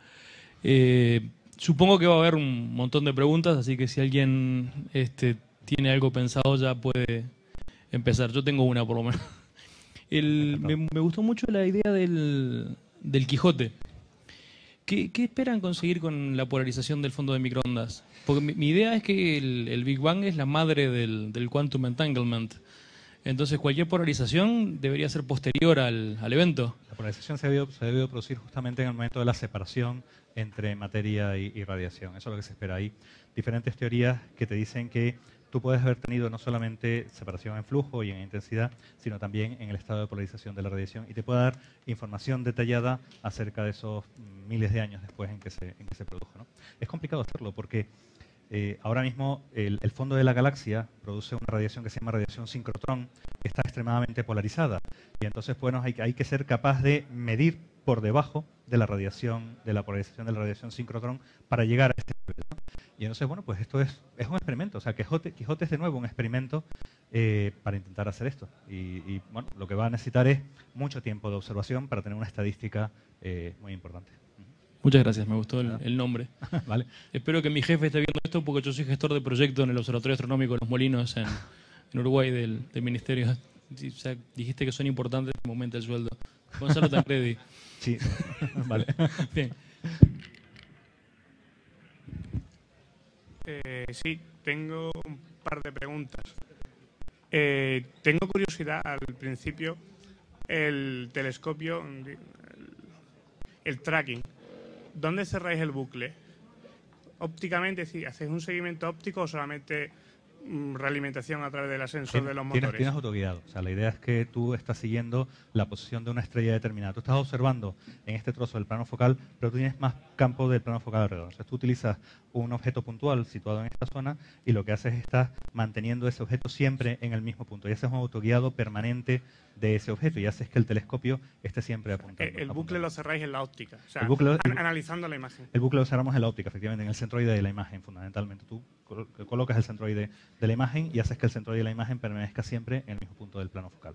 Eh, supongo que va a haber un montón de preguntas, así que si alguien este, tiene algo pensado ya puede empezar. Yo tengo una por lo menos. me, gustó mucho la idea del, del Quijote. ¿Qué, esperan conseguir con la polarización del fondo de microondas? Porque mi, idea es que el, Big Bang es la madre del, quantum entanglement. Entonces cualquier polarización debería ser posterior al, evento. La polarización se ha se producir justamente en el momento de la separación entre materia y, radiación. Eso es lo que se espera. ahí. diferentes teorías que te dicen que tú puedes haber tenido no solamente separación en flujo y en intensidad, sino también en el estado de polarización de la radiación y te puede dar información detallada acerca de esos miles de años después en que se, produjo. Es complicado hacerlo porque eh, ahora mismo el, fondo de la galaxia produce una radiación que se llama radiación sincrotrón, que está extremadamente polarizada. Y entonces, bueno, hay, hay que ser capaz de medir por debajo de la radiación, de la polarización de la radiación sincrotrón para llegar a este y entonces, bueno, pues esto es, es un experimento. O sea, Quijote, Quijote es de nuevo un experimento eh, para intentar hacer esto. Y, bueno, lo que va a necesitar es mucho tiempo de observación para tener una estadística eh, muy importante. Muchas gracias, me gustó el, nombre. vale. Espero que mi jefe esté viendo esto porque yo soy gestor de proyecto en el Observatorio Astronómico de los Molinos en, Uruguay del, del Ministerio. O sea, dijiste que son importantes, en el sueldo. Gonzalo Tancredi. Sí, vale. Bien. Eh, sí, tengo un par de preguntas. Eh, tengo curiosidad al principio, el telescopio, el, tracking, ¿dónde cerráis el bucle? Ópticamente, si haces un seguimiento óptico o solamente mm, realimentación a través del ascensor de los motores. Tienes, tienes sea, la idea es que tú estás siguiendo la posición de una estrella determinada. Tú estás observando en este trozo del plano focal, pero tú tienes más campo del plano focal alrededor. tú utilizas un objeto puntual situado en esta zona y lo que hace es estar manteniendo ese objeto siempre en el mismo punto. Y haces es un autoguiado permanente de ese objeto y haces que el telescopio esté siempre apuntando. Eh, el, bucle lo cerráis en la óptica, analizando la imagen. El bucle lo cerramos en la óptica, efectivamente, en el centroide de la imagen, fundamentalmente. Tú colocas el centroide de la imagen y haces que el centroide de la imagen permanezca siempre en el mismo punto del plano focal.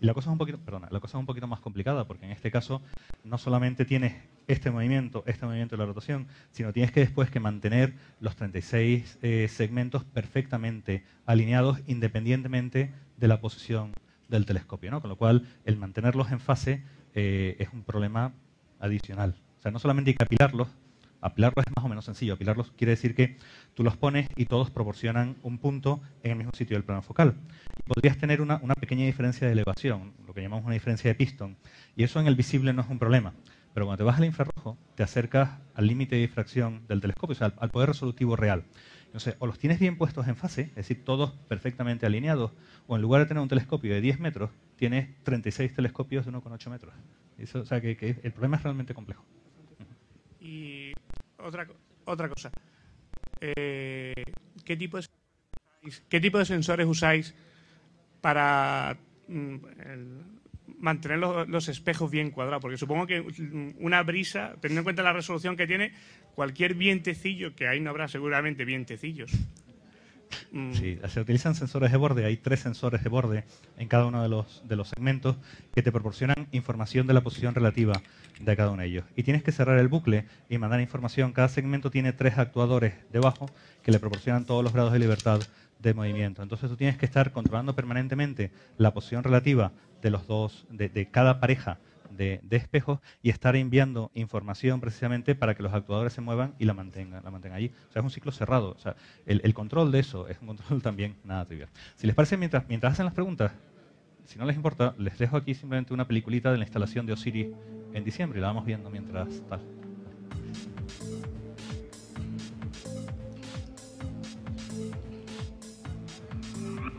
Y la cosa es un poquito, perdona, la cosa es un poquito más complicada porque en este caso no solamente tienes este movimiento, este movimiento de la rotación, sino tienes que después que mantener mantener los 36 eh, segmentos perfectamente alineados independientemente de la posición del telescopio, ¿no? Con lo cual, el mantenerlos en fase eh, es un problema adicional. O sea, no solamente hay que apilarlos, apilarlos es más o menos sencillo. Apilarlos quiere decir que tú los pones y todos proporcionan un punto en el mismo sitio del plano focal. Podrías tener una, una pequeña diferencia de elevación, lo que llamamos una diferencia de pistón, y eso en el visible no es un problema. Pero cuando te vas al infrarrojo, te acercas al límite de difracción del telescopio, o sea, al, poder resolutivo real. Entonces, o los tienes bien puestos en fase, es decir, todos perfectamente alineados, o en lugar de tener un telescopio de 10 metros, tienes 36 telescopios de 1,8 metros. Eso, o sea, que, el problema es realmente complejo. Y otra, otra cosa. Eh, ¿qué, tipo de, ¿Qué tipo de sensores usáis para mm, mantener los, espejos bien cuadrados, porque supongo que una brisa, teniendo en cuenta la resolución que tiene, cualquier vientecillo, que ahí no habrá seguramente vientecillos. Mm. Sí, se utilizan sensores de borde, hay tres sensores de borde en cada uno de los, de los segmentos que te proporcionan información de la posición relativa de cada uno de ellos. Y tienes que cerrar el bucle y mandar información. Cada segmento tiene tres actuadores debajo que le proporcionan todos los grados de libertad de movimiento. Entonces tú tienes que estar controlando permanentemente la posición relativa de los dos, de, de cada pareja de, espejos y estar enviando información precisamente para que los actuadores se muevan y la mantengan, la mantengan allí. O sea, es un ciclo cerrado. O sea, el, control de eso es un control también nada trivial. Si les parece, mientras, mientras hacen las preguntas, si no les importa, les dejo aquí simplemente una peliculita de la instalación de Osiris en diciembre y la vamos viendo mientras tal.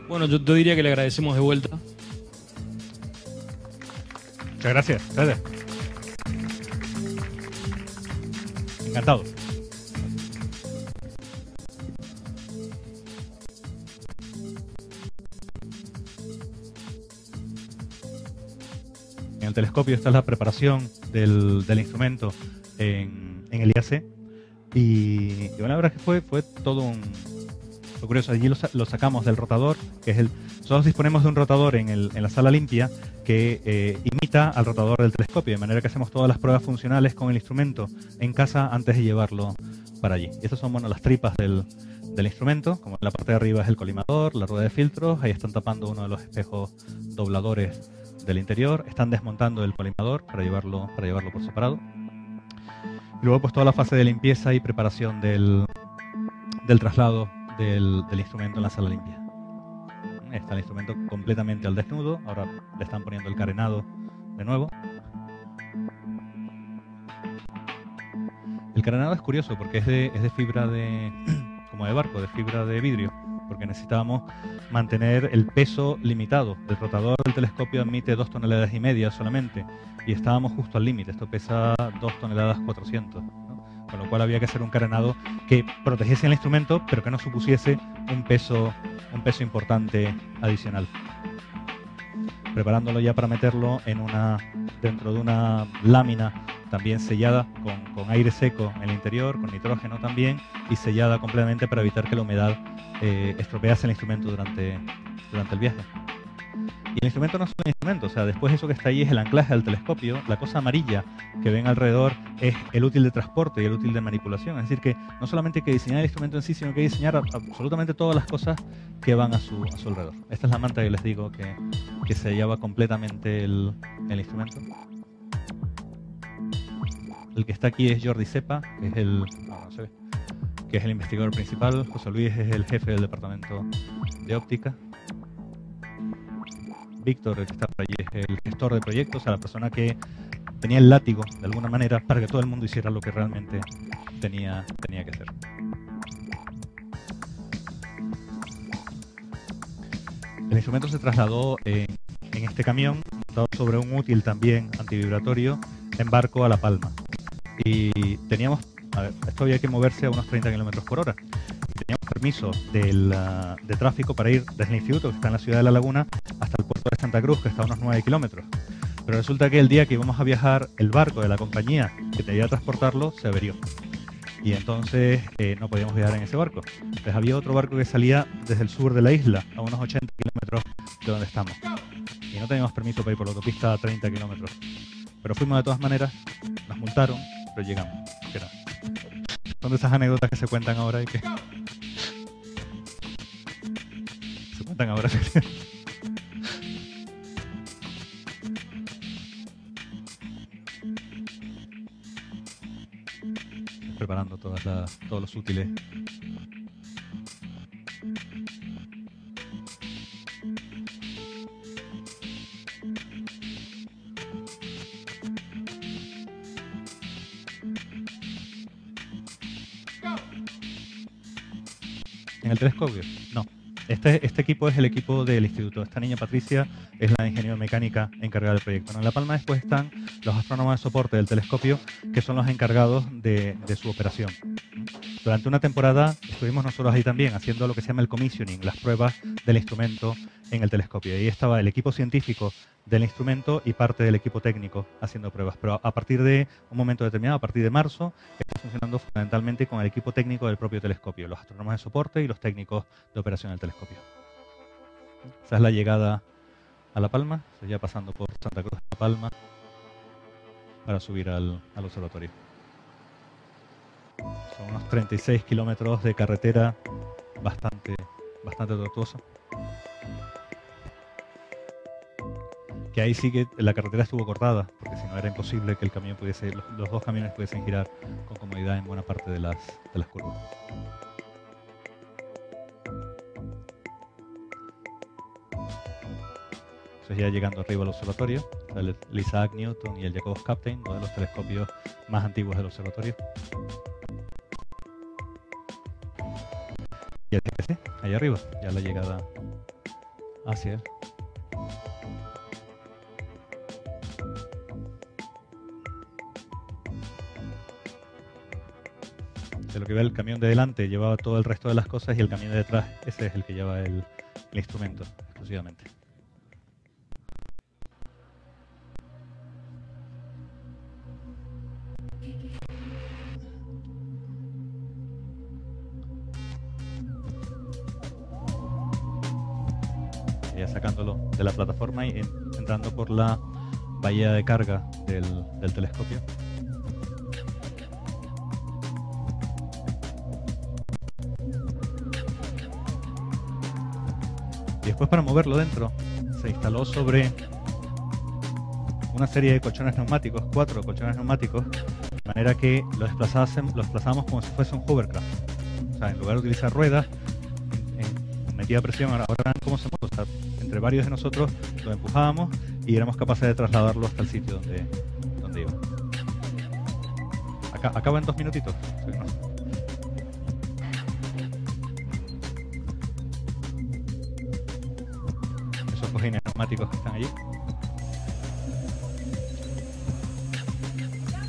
Bueno, yo te diría que le agradecemos de vuelta Muchas gracias. gracias. Encantado. En el telescopio está la preparación del, del instrumento en, el IAC. Y, y, la verdad que fue, fue todo un... Lo curioso, allí lo sacamos del rotador, que es el nosotros disponemos de un rotador en, la sala limpia que eh, imita al rotador del telescopio, de manera que hacemos todas las pruebas funcionales con el instrumento en casa antes de llevarlo para allí. Estas son las tripas del, instrumento, como en la parte de arriba es el colimador, la rueda de filtros, ahí están tapando uno de los espejos dobladores del interior, están desmontando el colimador para llevarlo, por separado. Y luego pues toda la fase de limpieza y preparación del, traslado del instrumento en la sala limpia está el instrumento completamente al desnudo, ahora le están poniendo el carenado de nuevo. El carenado es curioso porque es de, fibra de, como de barco, de fibra de vidrio, porque necesitábamos mantener el peso limitado. El rotador del telescopio admite dos toneladas y media solamente, y estábamos justo al límite, esto pesa dos toneladas 400 con lo cual había que hacer un carenado que protegiese el instrumento, pero que no supusiese un peso, un peso importante adicional. Preparándolo ya para meterlo en una, dentro de una lámina también sellada con, aire seco en el interior, con nitrógeno también, y sellada completamente para evitar que la humedad eh, estropease el instrumento durante, durante el viaje. Y el instrumento no es un instrumento, o sea, después eso que está ahí es el anclaje del telescopio, la cosa amarilla que ven alrededor es el útil de transporte y el útil de manipulación. Es decir, que no solamente hay que diseñar el instrumento en sí, sino que hay que diseñar absolutamente todas las cosas que van a su, alrededor. Esta es la manta que les digo que, se hallaba completamente el, instrumento. El que está aquí es Jordi Sepa, es el, que es el investigador principal. José Luis es el jefe del departamento de óptica. Víctor, el gestor de proyectos, a la persona que tenía el látigo, de alguna manera, para que todo el mundo hiciera lo que realmente tenía, tenía que hacer. El instrumento se trasladó en, este camión, montado sobre un útil también antivibratorio, en barco a La Palma. Y teníamos, a ver, esto había que moverse a unos 30 km por hora permiso del, ah, de tráfico para ir desde el instituto, que está en la ciudad de La Laguna, hasta el puerto de Santa Cruz, que está a unos 9 kilómetros. Pero resulta que el día que íbamos a viajar, el barco de la compañía que tenía que transportarlo se averió. Y entonces eh, no podíamos viajar en ese barco. Entonces había otro barco que salía desde el sur de la isla, a unos 80 kilómetros de donde estamos. Y no teníamos permiso para ir por la autopista a 30 kilómetros. Pero fuimos de todas maneras, nos multaron, pero llegamos. Son de esas anécdotas que se cuentan ahora y que ahora. Preparando todas las, todos los útiles. ¿En el telescopio? No. Este, este, equipo es el equipo del instituto. Esta niña Patricia es la ingeniera mecánica encargada del proyecto. en La Palma después están los astrónomos de soporte del telescopio, que son los encargados de, de su operación. Durante una temporada estuvimos nosotros ahí también haciendo lo que se llama el commissioning, las pruebas del instrumento en el telescopio. Ahí estaba el equipo científico del instrumento y parte del equipo técnico haciendo pruebas. Pero a partir de un momento determinado, a partir de marzo, está funcionando fundamentalmente con el equipo técnico del propio telescopio, los astrónomos de soporte y los técnicos de operación del telescopio. Esa es la llegada a La Palma, ya pasando por Santa Cruz de La Palma para subir al, observatorio. Son unos 36 kilómetros de carretera bastante, bastante tortuosa. Y ahí sí que la carretera estuvo cortada, porque si no era imposible que el camión pudiese, los, dos camiones pudiesen girar con comodidad en buena parte de las, de las curvas. ya llegando arriba al observatorio, el, Isaac Newton y el Jacobus Captain, uno de los telescopios más antiguos del observatorio. Y el ahí arriba, ya la llegada hacia él. Lo que ve el camión de delante llevaba todo el resto de las cosas y el camión de detrás, ese es el que lleva el, instrumento exclusivamente. Ya sacándolo de la plataforma y entrando por la bahía de carga del telescopio. después para moverlo dentro. Se instaló sobre una serie de colchones neumáticos, cuatro colchones neumáticos, de manera que lo, lo desplazábamos como si fuese un hovercraft. O sea, en lugar de utilizar ruedas, metía presión, ahora verán cómo se mueve. O sea, entre varios de nosotros lo empujábamos y éramos capaces de trasladarlo hasta el sitio donde, donde iba. Acá, acaba en dos minutitos. que están allí.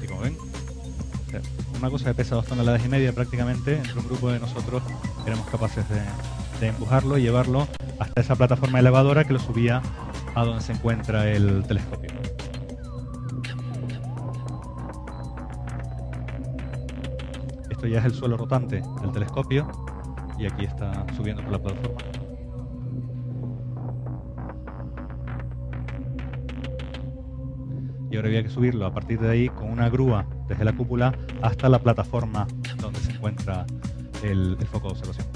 Y como ven, una cosa que pesa dos toneladas y media prácticamente, entre un grupo de nosotros éramos capaces de empujarlo y llevarlo hasta esa plataforma elevadora que lo subía a donde se encuentra el telescopio. Esto ya es el suelo rotante del telescopio y aquí está subiendo por la plataforma. y ahora había que subirlo a partir de ahí con una grúa desde la cúpula hasta la plataforma donde se encuentra el, foco de observación.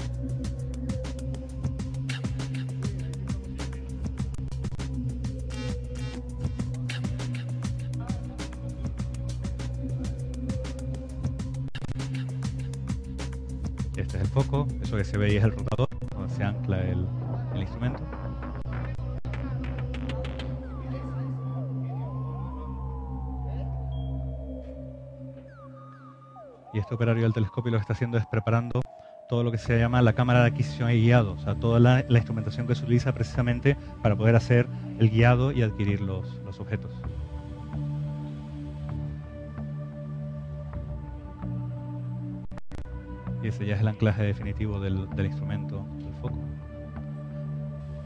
Este es el foco, eso que se ve ahí es el rotador. este operario del telescopio lo que está haciendo es preparando todo lo que se llama la cámara de adquisición y guiado, o sea, toda la, instrumentación que se utiliza precisamente para poder hacer el guiado y adquirir los, objetos. Y ese ya es el anclaje definitivo del, instrumento, del foco.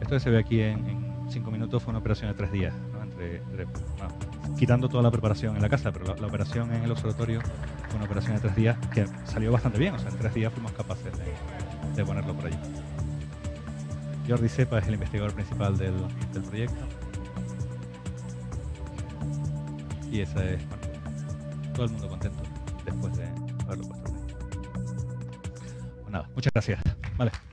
Esto que se ve aquí en, cinco minutos fue una operación de tres días, quitando toda la preparación en la casa, pero la operación en el observatorio una operación de tres días que salió bastante bien. O sea, en tres días fuimos capaces de, ponerlo por allí. Jordi Sepa es el investigador principal del, proyecto. Y esa es, todo el mundo contento después de haberlo puesto. Pues nada, muchas gracias. Vale.